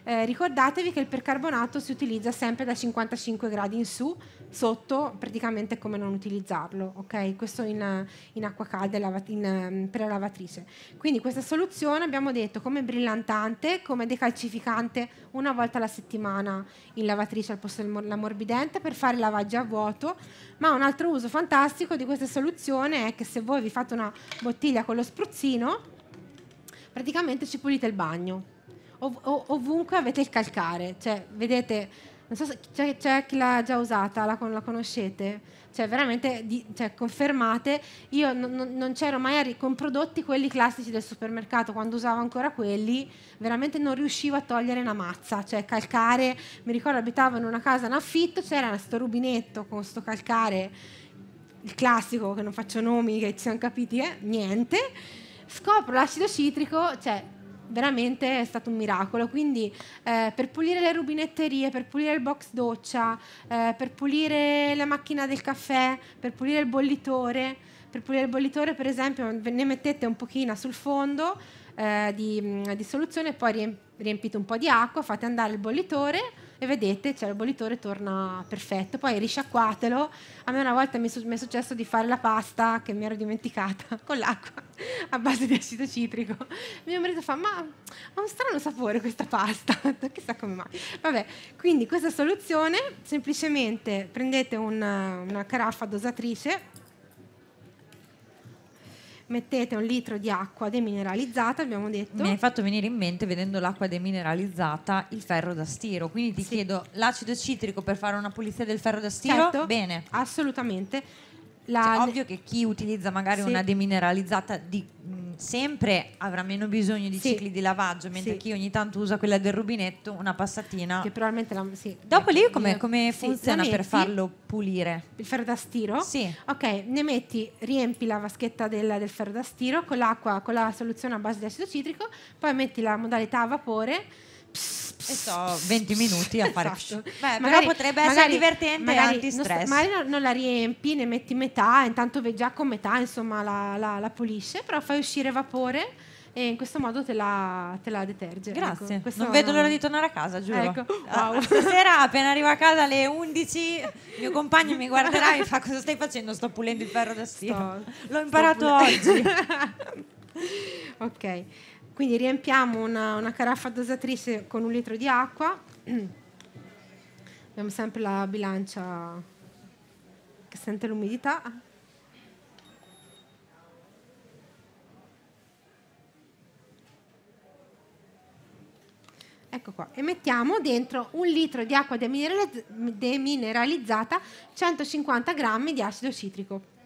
Eh, ricordatevi che il percarbonato si utilizza sempre da 55 gradi in su, sotto praticamente come non utilizzarlo, ok? Questo in, in acqua calda per la ehm, lavatrice. Quindi questa soluzione abbiamo detto come brillantante, come decalcificante una volta alla settimana in lavatrice al posto dell'ammorbidente per fare lavaggi a vuoto, ma un altro uso fantastico di questa soluzione è che se voi vi fate una bottiglia con lo spruzzino, praticamente ci pulite il bagno ov- ovunque avete il calcare, cioè vedete, non so se c'è, c'è chi l'ha già usata, la, la conoscete? Cioè veramente di, cioè, confermate, io non, non c'ero mai arri- con prodotti quelli classici del supermercato, quando usavo ancora quelli, veramente non riuscivo a togliere una mazza, cioè calcare, mi ricordo abitavo in una casa in affitto, c'era questo rubinetto con questo calcare, il classico che non faccio nomi, che ci siamo capiti, eh? niente, scopro l'acido citrico, cioè veramente è stato un miracolo. Quindi eh, per pulire le rubinetterie, per pulire il box doccia, eh, per pulire la macchina del caffè, per pulire il bollitore, per pulire il bollitore per esempio ne mettete un pochino sul fondo eh, di, mm, di, soluzione, poi riempite un po' di acqua, fate andare il bollitore e vedete, cioè, bollitore torna perfetto. Poi risciacquatelo. A me una volta mi, su- mi, è successo di fare la pasta che mi ero dimenticata (laughs) con l'acqua a base di acido citrico. Mio marito fa, ma ha un strano sapore questa pasta, (laughs) chissà come mai. Vabbè, quindi questa soluzione, semplicemente prendete una, una caraffa dosatrice mettete un litro di acqua demineralizzata, abbiamo detto. Mi hai fatto venire in mente, vedendo l'acqua demineralizzata, il ferro da stiro. Quindi ti sì. chiedo l'acido citrico per fare una pulizia del ferro da stiro? Certo, Bene. Assolutamente. Cioè, la... Cioè, ovvio che chi utilizza magari sì. una demineralizzata di, mh, sempre avrà meno bisogno di sì. cicli di lavaggio, mentre sì. chi ogni tanto usa quella del rubinetto, una passatina. Che probabilmente la, sì. Dopo lì come, come funziona per farlo pulire? Il ferro da stiro? Sì. Ok, ne metti, riempi la vaschetta del, del ferro da stiro con l'acqua, con la soluzione a base di acido citrico, poi metti la modalità a vapore. Pss, e sto 20 minuti a fare esatto. Beh, magari, potrebbe essere magari, divertente magari, antistress. Non, magari non la riempi, ne metti metà, intanto vedi già con metà, insomma, la, la, la pulisce, però fai uscire vapore e in questo modo te la, te la deterge. Ecco. Grazie. Ecco. Non vedo l'ora di tornare a casa, giuro. Ecco. Ah, wow. (laughs) Stasera, appena arrivo a casa alle 11, mio compagno mi guarderà e mi fa: Cosa stai facendo? Sto pulendo il ferro da stiro. L'ho imparato oggi. (laughs) ok. Quindi riempiamo una, una caraffa dosatrice con un litro di acqua. Abbiamo sempre la bilancia che sente l'umidità. Ecco qua, e mettiamo dentro un litro di acqua demineralizzata, 150 grammi di acido citrico.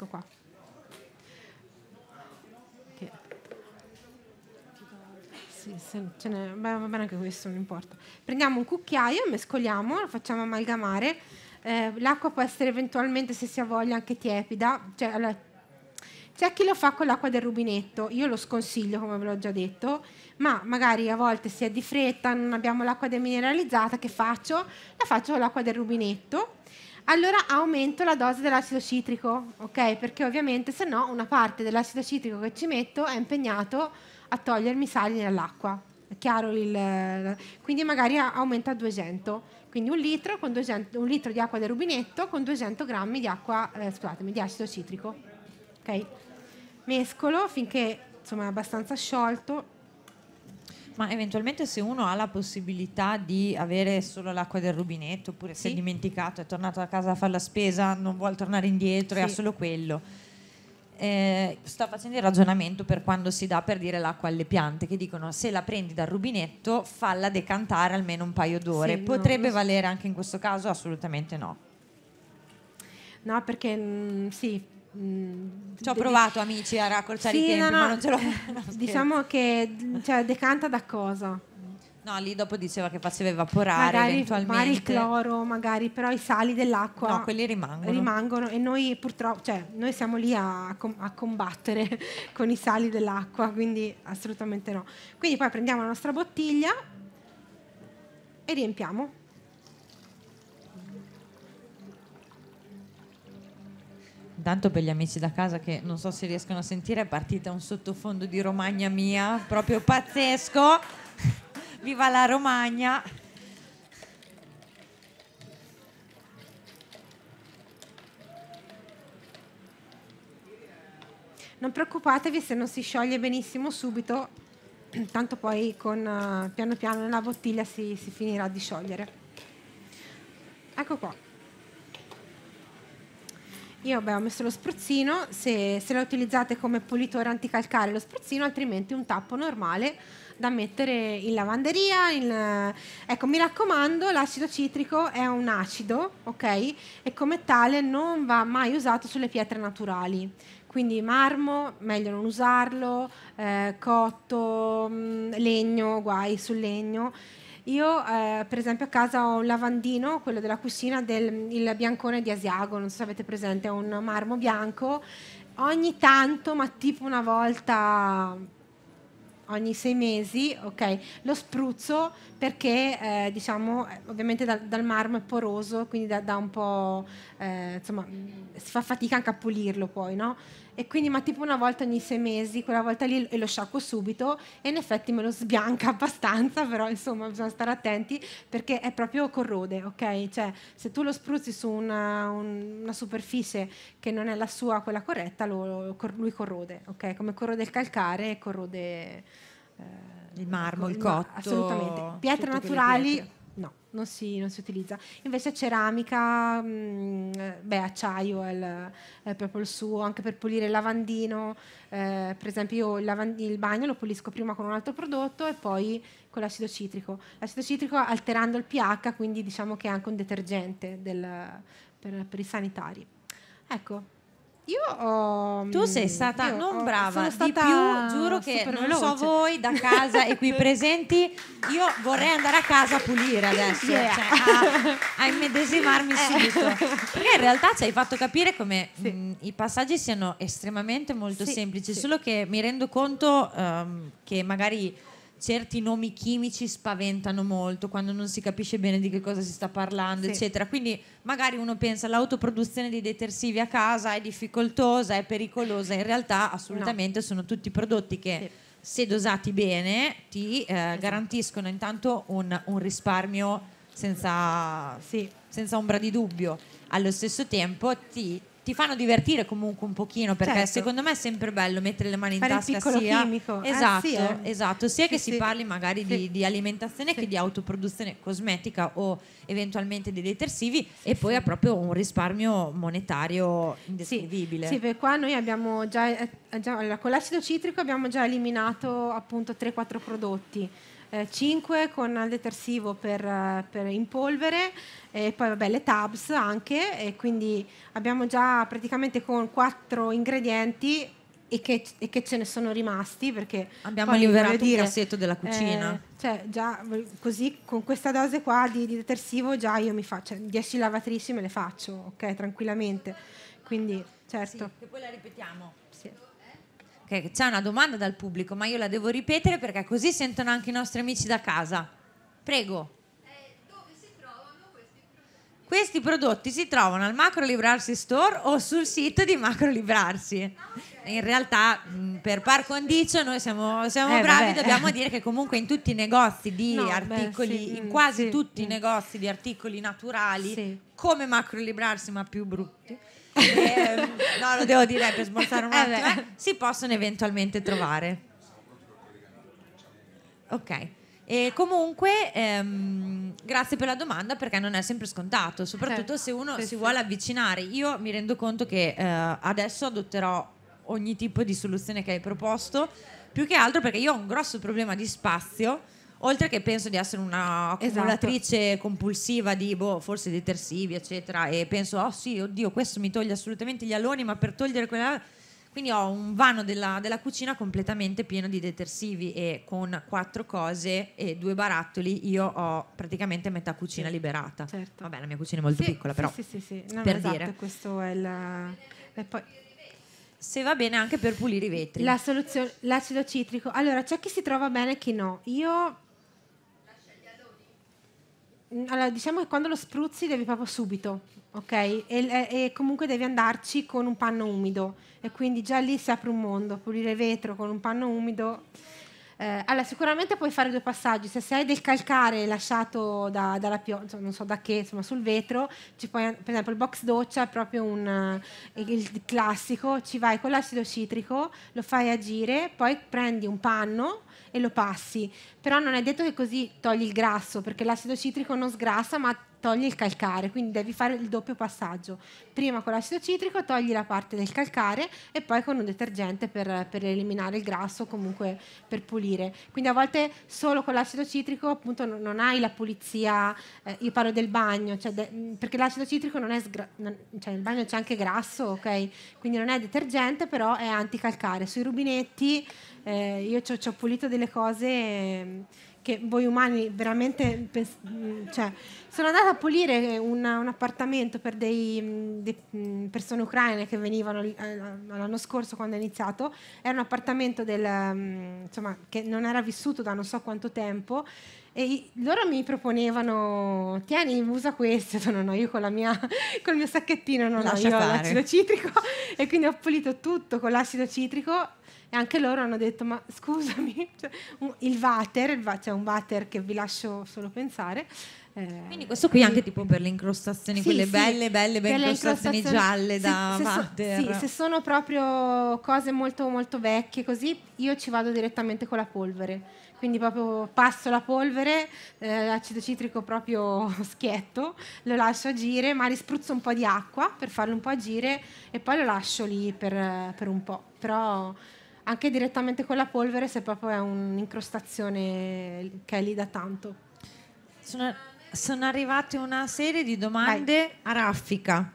Ecco qua. Che... Sì, va bene anche questo, non importa. Prendiamo un cucchiaio, mescoliamo, lo facciamo amalgamare. Eh, l'acqua può essere eventualmente, se si ha voglia, anche tiepida. Cioè, allora, c'è chi lo fa con l'acqua del rubinetto, io lo sconsiglio come ve l'ho già detto, ma magari a volte si è di fretta, non abbiamo l'acqua demineralizzata, che faccio? La faccio con l'acqua del rubinetto allora aumento la dose dell'acido citrico, ok? Perché ovviamente se no una parte dell'acido citrico che ci metto è impegnato a togliermi sali nell'acqua. È chiaro il... Quindi magari aumenta a 200. Quindi un litro, 200, un litro di acqua del rubinetto con 200 grammi di acqua, eh, scusatemi, di acido citrico. Ok? Mescolo finché insomma è abbastanza sciolto. Ma eventualmente se uno ha la possibilità di avere solo l'acqua del rubinetto, oppure sì. si è dimenticato, è tornato a casa a fare la spesa, non vuole tornare indietro sì. e ha solo quello. Eh, sto facendo il ragionamento per quando si dà per dire l'acqua alle piante che dicono se la prendi dal rubinetto falla decantare almeno un paio d'ore sì, potrebbe no, valere anche in questo caso assolutamente no no perché mh, mm, sì Mm. ci ho provato amici a raccoltare sì, i tempi, no, no, ma non ce l'ho. (laughs) diciamo che cioè, decanta da cosa? No, lì dopo diceva che faceva evaporare magari, eventualmente. Magari il cloro, magari, però i sali dell'acqua. No, quelli rimangono. Rimangono e noi purtroppo, cioè, noi siamo lì a, a combattere (laughs) con i sali dell'acqua, quindi assolutamente no. Quindi poi prendiamo la nostra bottiglia e riempiamo. Intanto per gli amici da casa che non so se riescono a sentire è partita un sottofondo di Romagna mia, proprio pazzesco. (laughs) Viva la Romagna! Non preoccupatevi se non si scioglie benissimo subito, (clears throat) tanto poi con, eh, piano piano nella bottiglia si, si finirà di sciogliere. Ecco qua. Io beh, ho messo lo spruzzino, se, se lo utilizzate come pulitore anticalcare lo spruzzino, altrimenti un tappo normale da mettere in lavanderia. In, ecco, mi raccomando, l'acido citrico è un acido, ok? E come tale non va mai usato sulle pietre naturali. Quindi marmo, meglio non usarlo, eh, cotto, mh, mm, legno, guai sul legno. Io eh, per esempio a casa ho un lavandino, quello della cucina, del biancone di Asiago, non so se avete presente, è un marmo bianco. Ogni tanto, ma tipo una volta ogni sei mesi, okay, lo spruzzo perché eh, diciamo, ovviamente dal, dal marmo è poroso, quindi da, da un po' eh, insomma si fa fatica anche a pulirlo poi, no? e quindi ma tipo una volta ogni sei mesi, quella volta lì e lo sciacquo subito e in effetti me lo sbianca (laughs) abbastanza, però insomma bisogna stare attenti perché è proprio corrode, ok? Cioè se tu lo spruzzi su una, un, una superficie che non è la sua, quella corretta, lo, lui corrode, ok? Come corrode il calcare, corrode... Eh, il marmo, ecco, il cotto. Assolutamente. Pietre naturali, pietre no, non si, non si utilizza. Invece ceramica, mh, mm, eh, beh, acciaio è, il, è, proprio il suo, anche per pulire il lavandino, eh, per esempio io il, lavand- il bagno lo pulisco prima con un altro prodotto e poi con l'acido citrico. L'acido citrico alterando il pH, quindi diciamo che è anche un detergente del, per, per i sanitari. Ecco, io ho, mm, Tu sei stata non ho, brava, stata di più, giuro che non veloce. so voi da casa e qui (laughs) presenti, io vorrei andare a casa a pulire adesso, yeah. cioè, a, a, immedesimarmi (laughs) eh. subito. Perché in realtà ci hai fatto capire come sì. mh, mm, i passaggi siano estremamente molto sì, semplici, sì. solo che mi rendo conto um, che magari certi nomi chimici spaventano molto quando non si capisce bene di che cosa si sta parlando, sì. eccetera. Quindi magari uno pensa all'autoproduzione di detersivi a casa è difficoltosa, è pericolosa, in realtà assolutamente no. sono tutti prodotti che sì. se dosati bene ti eh, esatto. garantiscono intanto un, un risparmio senza, sì. senza ombra di dubbio. Allo stesso tempo ti ti fanno divertire comunque un pochino perché certo. secondo me è sempre bello mettere le mani in Fare tasca sia chimico. Eh, esatto, eh, sì, eh. esatto sia sì, che sì. si parli magari di, di, alimentazione che di autoproduzione cosmetica o eventualmente di detersivi e poi ha proprio un risparmio monetario indescrivibile sì, perché qua noi abbiamo già, eh, già allora, con l'acido citrico abbiamo già eliminato appunto 3-4 prodotti 5 eh, con il detersivo per, eh, per impolvere e poi vabbè, le tabs anche e quindi abbiamo già praticamente con 4 ingredienti e che, e che, ce ne sono rimasti perché abbiamo liberato dire, un cassetto della cucina eh, cioè già così con questa dose qua di, di detersivo già io mi faccio 10 lavatrici me le faccio ok tranquillamente quindi certo sì, che poi la ripetiamo che c'è una domanda dal pubblico, ma io la devo ripetere perché così sentono anche i nostri amici da casa. Prego. Questi prodotti si trovano al Macro Librarsi Store o sul sito di Macro Librarsi. In realtà mm, per par condicio noi siamo, siamo eh, bravi, vabbè. dobbiamo dire che comunque in tutti i negozi di no, articoli, beh, sì, in mm, quasi sì, tutti sì. i mm. negozi di articoli naturali, come Macro Librarsi ma più brutti, (laughs) eh, no lo devo dire per smorzare un eh, attimo, eh, si possono eventualmente trovare. Ok. E comunque, ehm, grazie per la domanda perché non è sempre scontato, soprattutto eh, se uno si vuole avvicinare. Io mi rendo conto che eh, adesso adotterò ogni tipo di soluzione che hai proposto, più che altro perché io ho un grosso problema di spazio. Oltre che penso di essere una esatto. accumulatrice esatto. compulsiva di boh, forse detersivi, eccetera, e penso, oh sì, oddio, questo mi toglie assolutamente gli aloni, ma per togliere quella quindi ho un vano della, della cucina completamente pieno di detersivi e con quattro cose e due barattoli io ho praticamente metà cucina sì, liberata. Certo. Vabbè, la mia cucina è molto sì, piccola, sì, però. Sì, sì, sì. No, per esatto, dire. questo è la... E poi se va bene anche per pulire i vetri. La soluzione, l'acido citrico. Allora, c'è chi si trova bene e chi no. Io... Allora, diciamo che quando lo spruzzi devi proprio subito, ok? E, e comunque devi andarci con un panno umido e quindi già lì si apre un mondo, pulire vetro con un panno umido. Eh, allora, sicuramente puoi fare due passaggi. Se hai del calcare lasciato da, dalla pioggia, non so da che, insomma, sul vetro, puoi, per esempio il box doccia è proprio un, eh, il classico, ci vai con l'acido citrico, lo fai agire, poi prendi un panno e lo passi. Però non è detto che così togli il grasso, perché l'acido citrico non sgrassa, ma togli il calcare, quindi devi fare il doppio passaggio. Prima con l'acido citrico togli la parte del calcare e poi con un detergente per, per eliminare il grasso o comunque per pulire. Quindi a volte solo con l'acido citrico appunto non, non hai la pulizia, eh, io parlo del bagno, cioè de, mm, perché l'acido citrico non è, sgra- non, cioè nel bagno c'è anche grasso, ok? Quindi non è detergente però è anticalcare. Sui rubinetti eh, io ci ho pulito delle cose... Eh, che voi umani veramente... Mm, cioè, sono andata a pulire eh, un, un appartamento per dei mm, mm, persone ucraine che venivano eh, l'anno scorso quando è iniziato. Era un appartamento del, insomma, che non era vissuto da non so quanto tempo e loro mi proponevano tieni usa questo (laughs) sono no io con la mia (laughs) col mio sacchettino non Lascia ho l'acido citrico (laughs) e quindi ho pulito tutto con l'acido citrico e anche loro hanno detto, ma scusami, (laughs) cioè, un, il water, c'è cioè un water che vi lascio solo pensare, eh, quindi questo qui anche tipo per le incrostazioni, sì, quelle sì, belle, belle, belle incrostazioni, gialle da se, se so, sì, se sono proprio cose molto, molto vecchie così, io ci vado direttamente con la polvere. Quindi proprio passo la polvere, eh, acido citrico proprio (laughs) schietto, lo lascio agire, ma rispruzzo un po' di acqua per farlo un po' agire e poi lo lascio lì per, per un po'. Però anche direttamente con la polvere se proprio è un'incrostazione che è lì da tanto. Sono, sono arrivate una serie di domande Vai. a raffica.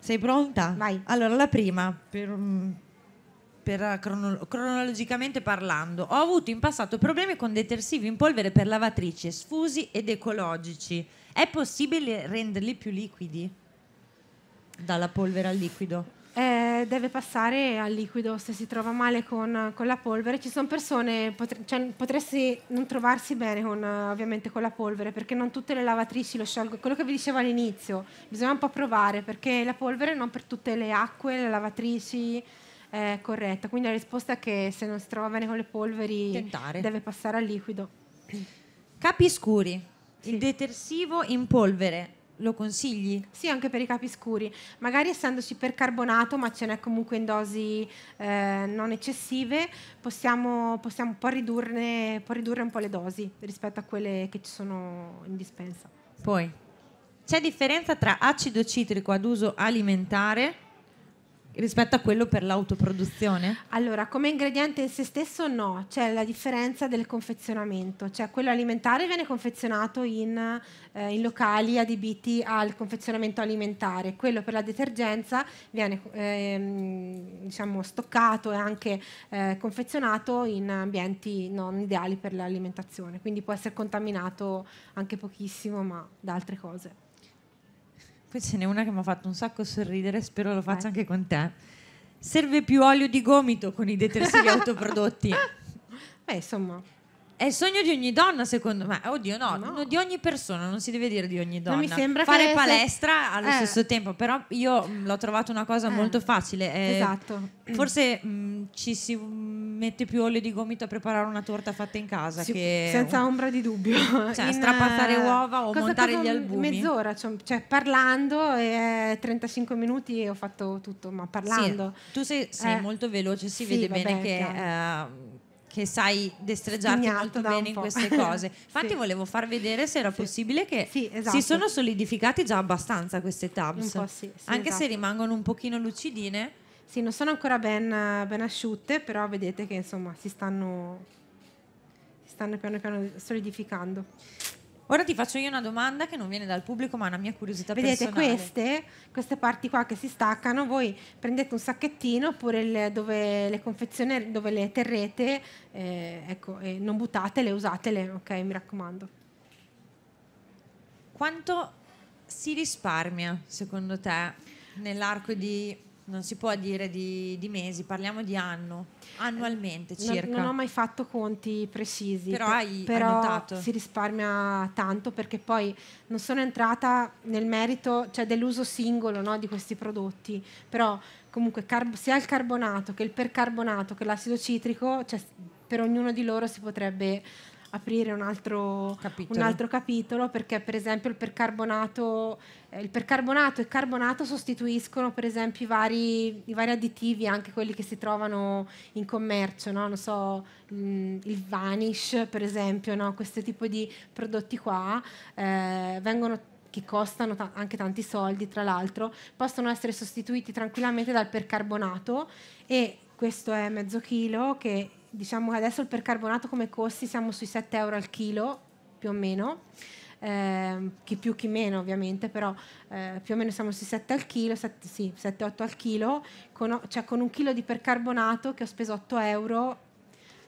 Sei pronta? Vai. Allora, la prima, per, mm, per eh, crono, cronologicamente parlando, ho avuto in passato problemi con detersivi in polvere per lavatrice, sfusi ed ecologici. È possibile renderli più liquidi? Dalla polvere al liquido? eh, deve passare al liquido se si trova male con, con la polvere. Ci sono persone, potre, cioè, potresti non trovarsi bene con, ovviamente con la polvere perché non tutte le lavatrici lo sciolgono. Quello che vi dicevo all'inizio, bisogna un po' provare perché la polvere non per tutte le acque, le lavatrici è corretta. Quindi la risposta è che se non si trova bene con le polveri Tentare. deve passare al liquido. Capi scuri, sì. il detersivo in polvere lo consigli? Sì, anche per i capi scuri. Magari essendoci percarbonato, ma ce n'è comunque in dosi eh, non eccessive, possiamo, possiamo un po ridurne, po ridurre un po' le dosi rispetto a quelle che ci sono in dispensa. Poi, c'è differenza tra acido citrico ad uso alimentare rispetto a quello per l'autoproduzione? Allora, come ingrediente in se stesso no, c'è la differenza del confezionamento, cioè quello alimentare viene confezionato in, eh, in locali adibiti al confezionamento alimentare, quello per la detergenza viene ehm, diciamo, stoccato e anche eh, confezionato in ambienti non ideali per l'alimentazione, quindi può essere contaminato anche pochissimo, ma da altre cose. Poi ce n'è una che mi ha fatto un sacco sorridere, spero lo faccia eh. anche con te. Serve più olio di gomito con i detersivi (laughs) autoprodotti. Beh, insomma. È il sogno di ogni donna, secondo me. Oddio, no, no. di ogni persona, non si deve dire di ogni donna. Non mi sembra fare che palestra se... allo eh. stesso tempo, però io mm, l'ho trovato una cosa eh. molto facile. Eh, esatto. (clears throat) Forse mh, mm, ci si mm, mette più olio di gomito a preparare una torta fatta in casa si, che senza ombra di dubbio. (laughs) Cioè, in, strapazzare eh, uova o cosa, montare cosa, gli albumi. Mezz'ora, cioè, cioè parlando e 35 eh, minuti ho fatto tutto, ma parlando. Sì, tu sei, sei eh, molto veloce, si sì, vede bene che che sai destreggiarti Spignato molto bene in queste (laughs) cose. Infatti sì. volevo far vedere se era sì. possibile che sì, esatto. si sono solidificati già abbastanza queste tabs, anche esatto. se rimangono un pochino lucidine. Sì, non sono ancora ben, ben asciutte, però vedete che insomma si stanno, si stanno piano piano solidificando. Ora ti faccio io una domanda che non viene dal pubblico, ma è una mia curiosità Vedete, personale. queste, queste parti qua che si staccano, voi prendete un sacchettino oppure il, dove le confezioni, dove le terrete, eh, ecco, eh, non buttatele, usatele, ok? Mi raccomando. Quanto si risparmia, secondo te, nell'arco di non si può dire di, di mesi, parliamo di anno, annualmente circa. Non, non ho mai fatto conti precisi, però, hai, però hai si risparmia tanto perché poi non sono entrata nel merito cioè dell'uso singolo no, di questi prodotti, però comunque sia il carbonato che il percarbonato che l'acido citrico, cioè, per ognuno di loro si potrebbe aprire un altro capitolo, un altro capitolo perché per esempio il percarbonato, eh, il percarbonato e il carbonato sostituiscono per esempio i vari, i vari, additivi, anche quelli che si trovano in commercio, no? non so, mh, mm, il vanish per esempio, no? questo tipo di prodotti qua eh, vengono che costano ta- anche tanti soldi, tra l'altro, possono essere sostituiti tranquillamente dal percarbonato e questo è mezzo chilo che diciamo che adesso il percarbonato come costi siamo sui 7 euro al chilo più o meno. Eh, chi più chi meno ovviamente, però eh, più o meno siamo sui 7 al chilo, 7, sì, 7-8 al chilo, con, cioè con un chilo di percarbonato che ho speso 8 euro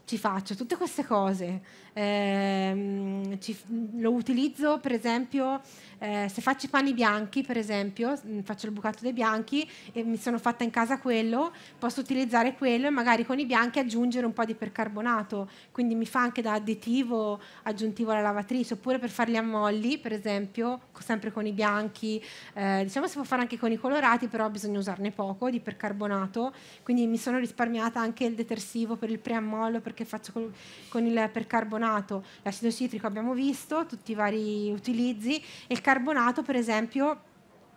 ci faccio, tutte queste cose. Eh, ci, lo utilizzo per esempio eh, se faccio i panni bianchi, per esempio, mm, faccio il bucato dei bianchi e mi sono fatta in casa quello, posso utilizzare quello e magari con i bianchi aggiungere un po' di percarbonato, quindi mi fa anche da additivo aggiuntivo alla lavatrice, oppure per farli a molli, per esempio, sempre con i bianchi, eh, diciamo si può fare anche con i colorati, però bisogna usarne poco di percarbonato, quindi mi sono risparmiata anche il detersivo per il preammollo, per perché faccio con, con il percarbonato, l'acido citrico abbiamo visto, tutti i vari utilizzi e il carbonato per esempio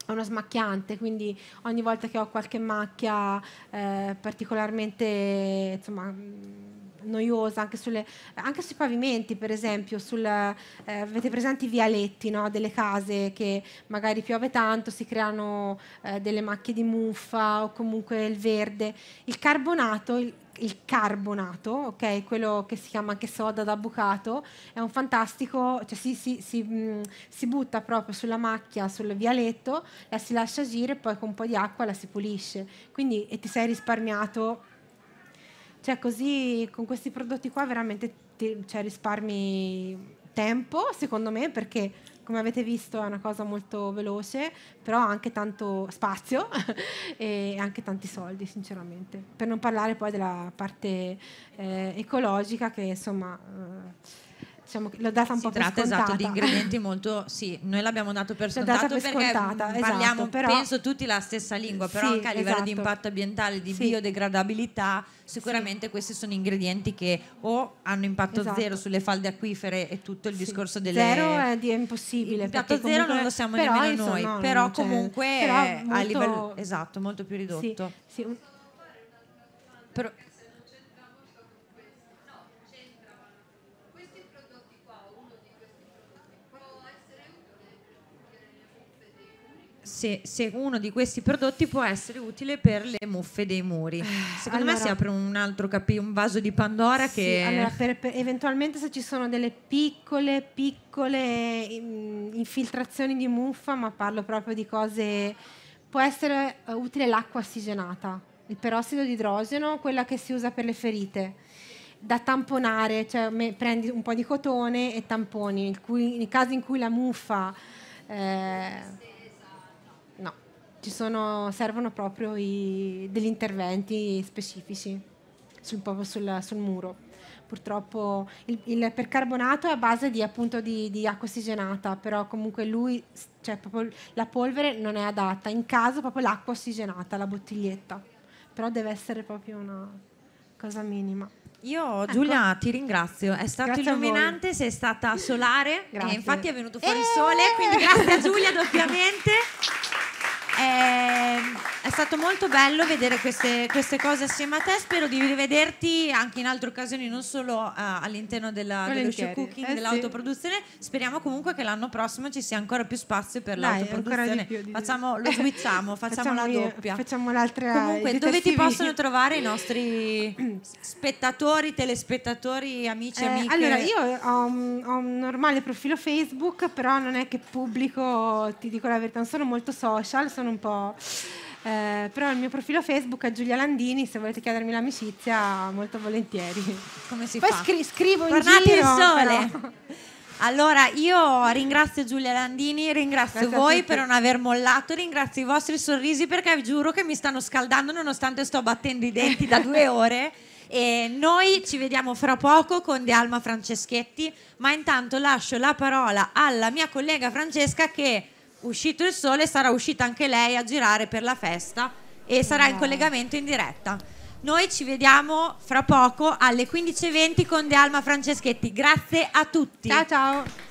è uno smacchiante, quindi ogni volta che ho qualche macchia eh, particolarmente insomma, mm, noiosa, anche, sulle, anche, sui pavimenti per esempio, sul, eh, avete presenti i vialetti no? delle case che magari piove tanto, si creano eh, delle macchie di muffa o comunque il verde. Il carbonato, il il carbonato, ok? quello che si chiama anche soda da bucato, è un fantastico, cioè si, si, si, mh, mm, si butta proprio sulla macchia, sul vialetto, la si lascia agire e poi con un po' di acqua la si pulisce. Quindi e ti sei risparmiato cioè così con questi prodotti qua veramente ti, cioè risparmi tempo secondo me perché come avete visto è una cosa molto veloce, però ha anche tanto spazio (laughs) e anche tanti soldi, sinceramente. Per non parlare poi della parte eh, ecologica che insomma... Eh, diciamo, l'ho data un si po' tratta, per scontata. esatto di ingredienti molto sì noi l'abbiamo dato per (laughs) scontato per perché scontata, esatto, parliamo esatto, però, penso tutti la stessa lingua però sì, anche a livello esatto. di impatto ambientale di sì. biodegradabilità sicuramente sì. questi sono ingredienti che o hanno impatto esatto. zero sulle falde acquifere e tutto il discorso delle zero è, è impossibile impatto zero comunque... non lo siamo però, nemmeno noi no, però comunque però molto... a livello esatto molto più ridotto Sì, però, se, se, uno di questi prodotti può essere utile per le muffe dei muri. Eh, Secondo allora, me si apre un altro capi, un vaso di Pandora sì, che... Allora, per, per, eventualmente se ci sono delle piccole, piccole in, mm, infiltrazioni di muffa, ma parlo proprio di cose... Può essere eh, utile l'acqua ossigenata, il perossido di idrogeno, quella che si usa per le ferite da tamponare, cioè me, prendi un po' di cotone e tamponi, nel, nel, caso in cui la muffa... Eh, sono, servono proprio i, degli interventi specifici sul, proprio sul, sul muro. Purtroppo il, il, percarbonato è a base di, appunto, di, di acqua ossigenata, però comunque lui, cioè la polvere non è adatta, in caso proprio l'acqua ossigenata, la bottiglietta, però deve essere proprio una cosa minima. Io ecco. Giulia ti ringrazio, è stato grazie illuminante, sei stata solare, infatti è venuto fuori il eh! sole, quindi grazie a Giulia doppiamente. (laughs) È, è, stato molto bello vedere queste, queste, cose assieme a te. Spero di rivederti anche in altre occasioni, non solo uh, all'interno della, dello show cooking, eh, dell'autoproduzione. Sì. Speriamo comunque che l'anno prossimo ci sia ancora più spazio per Dai, l'autoproduzione. Di più, di facciamo, lo switchiamo, (laughs) facciamo, facciamo, la doppia. Facciamo l'altra. Comunque, dove ti possono trovare i (clears throat) nostri spettatori, telespettatori, amici e eh, amiche? Allora, io ho un, ho un normale profilo Facebook, però non è che pubblico, ti dico la verità, non sono molto social, sono sono un po'... Eh, però il mio profilo Facebook è Giulia Landini, se volete chiedermi l'amicizia molto volentieri. Come si Poi fa? Scri- scrivo Tornate in giro. sole. Però. Allora, io ringrazio Giulia Landini, ringrazio Grazie voi per non aver mollato, ringrazio i vostri sorrisi perché vi giuro che mi stanno scaldando nonostante sto battendo i denti da due (laughs) ore. E noi ci vediamo fra poco con De Alma Franceschetti, ma intanto lascio la parola alla mia collega Francesca che uscito il sole sarà uscita anche lei a girare per la festa e sarà in collegamento in diretta. Noi ci vediamo fra poco alle 15.20 con De Alma Franceschetti. Grazie a tutti. Ciao ciao.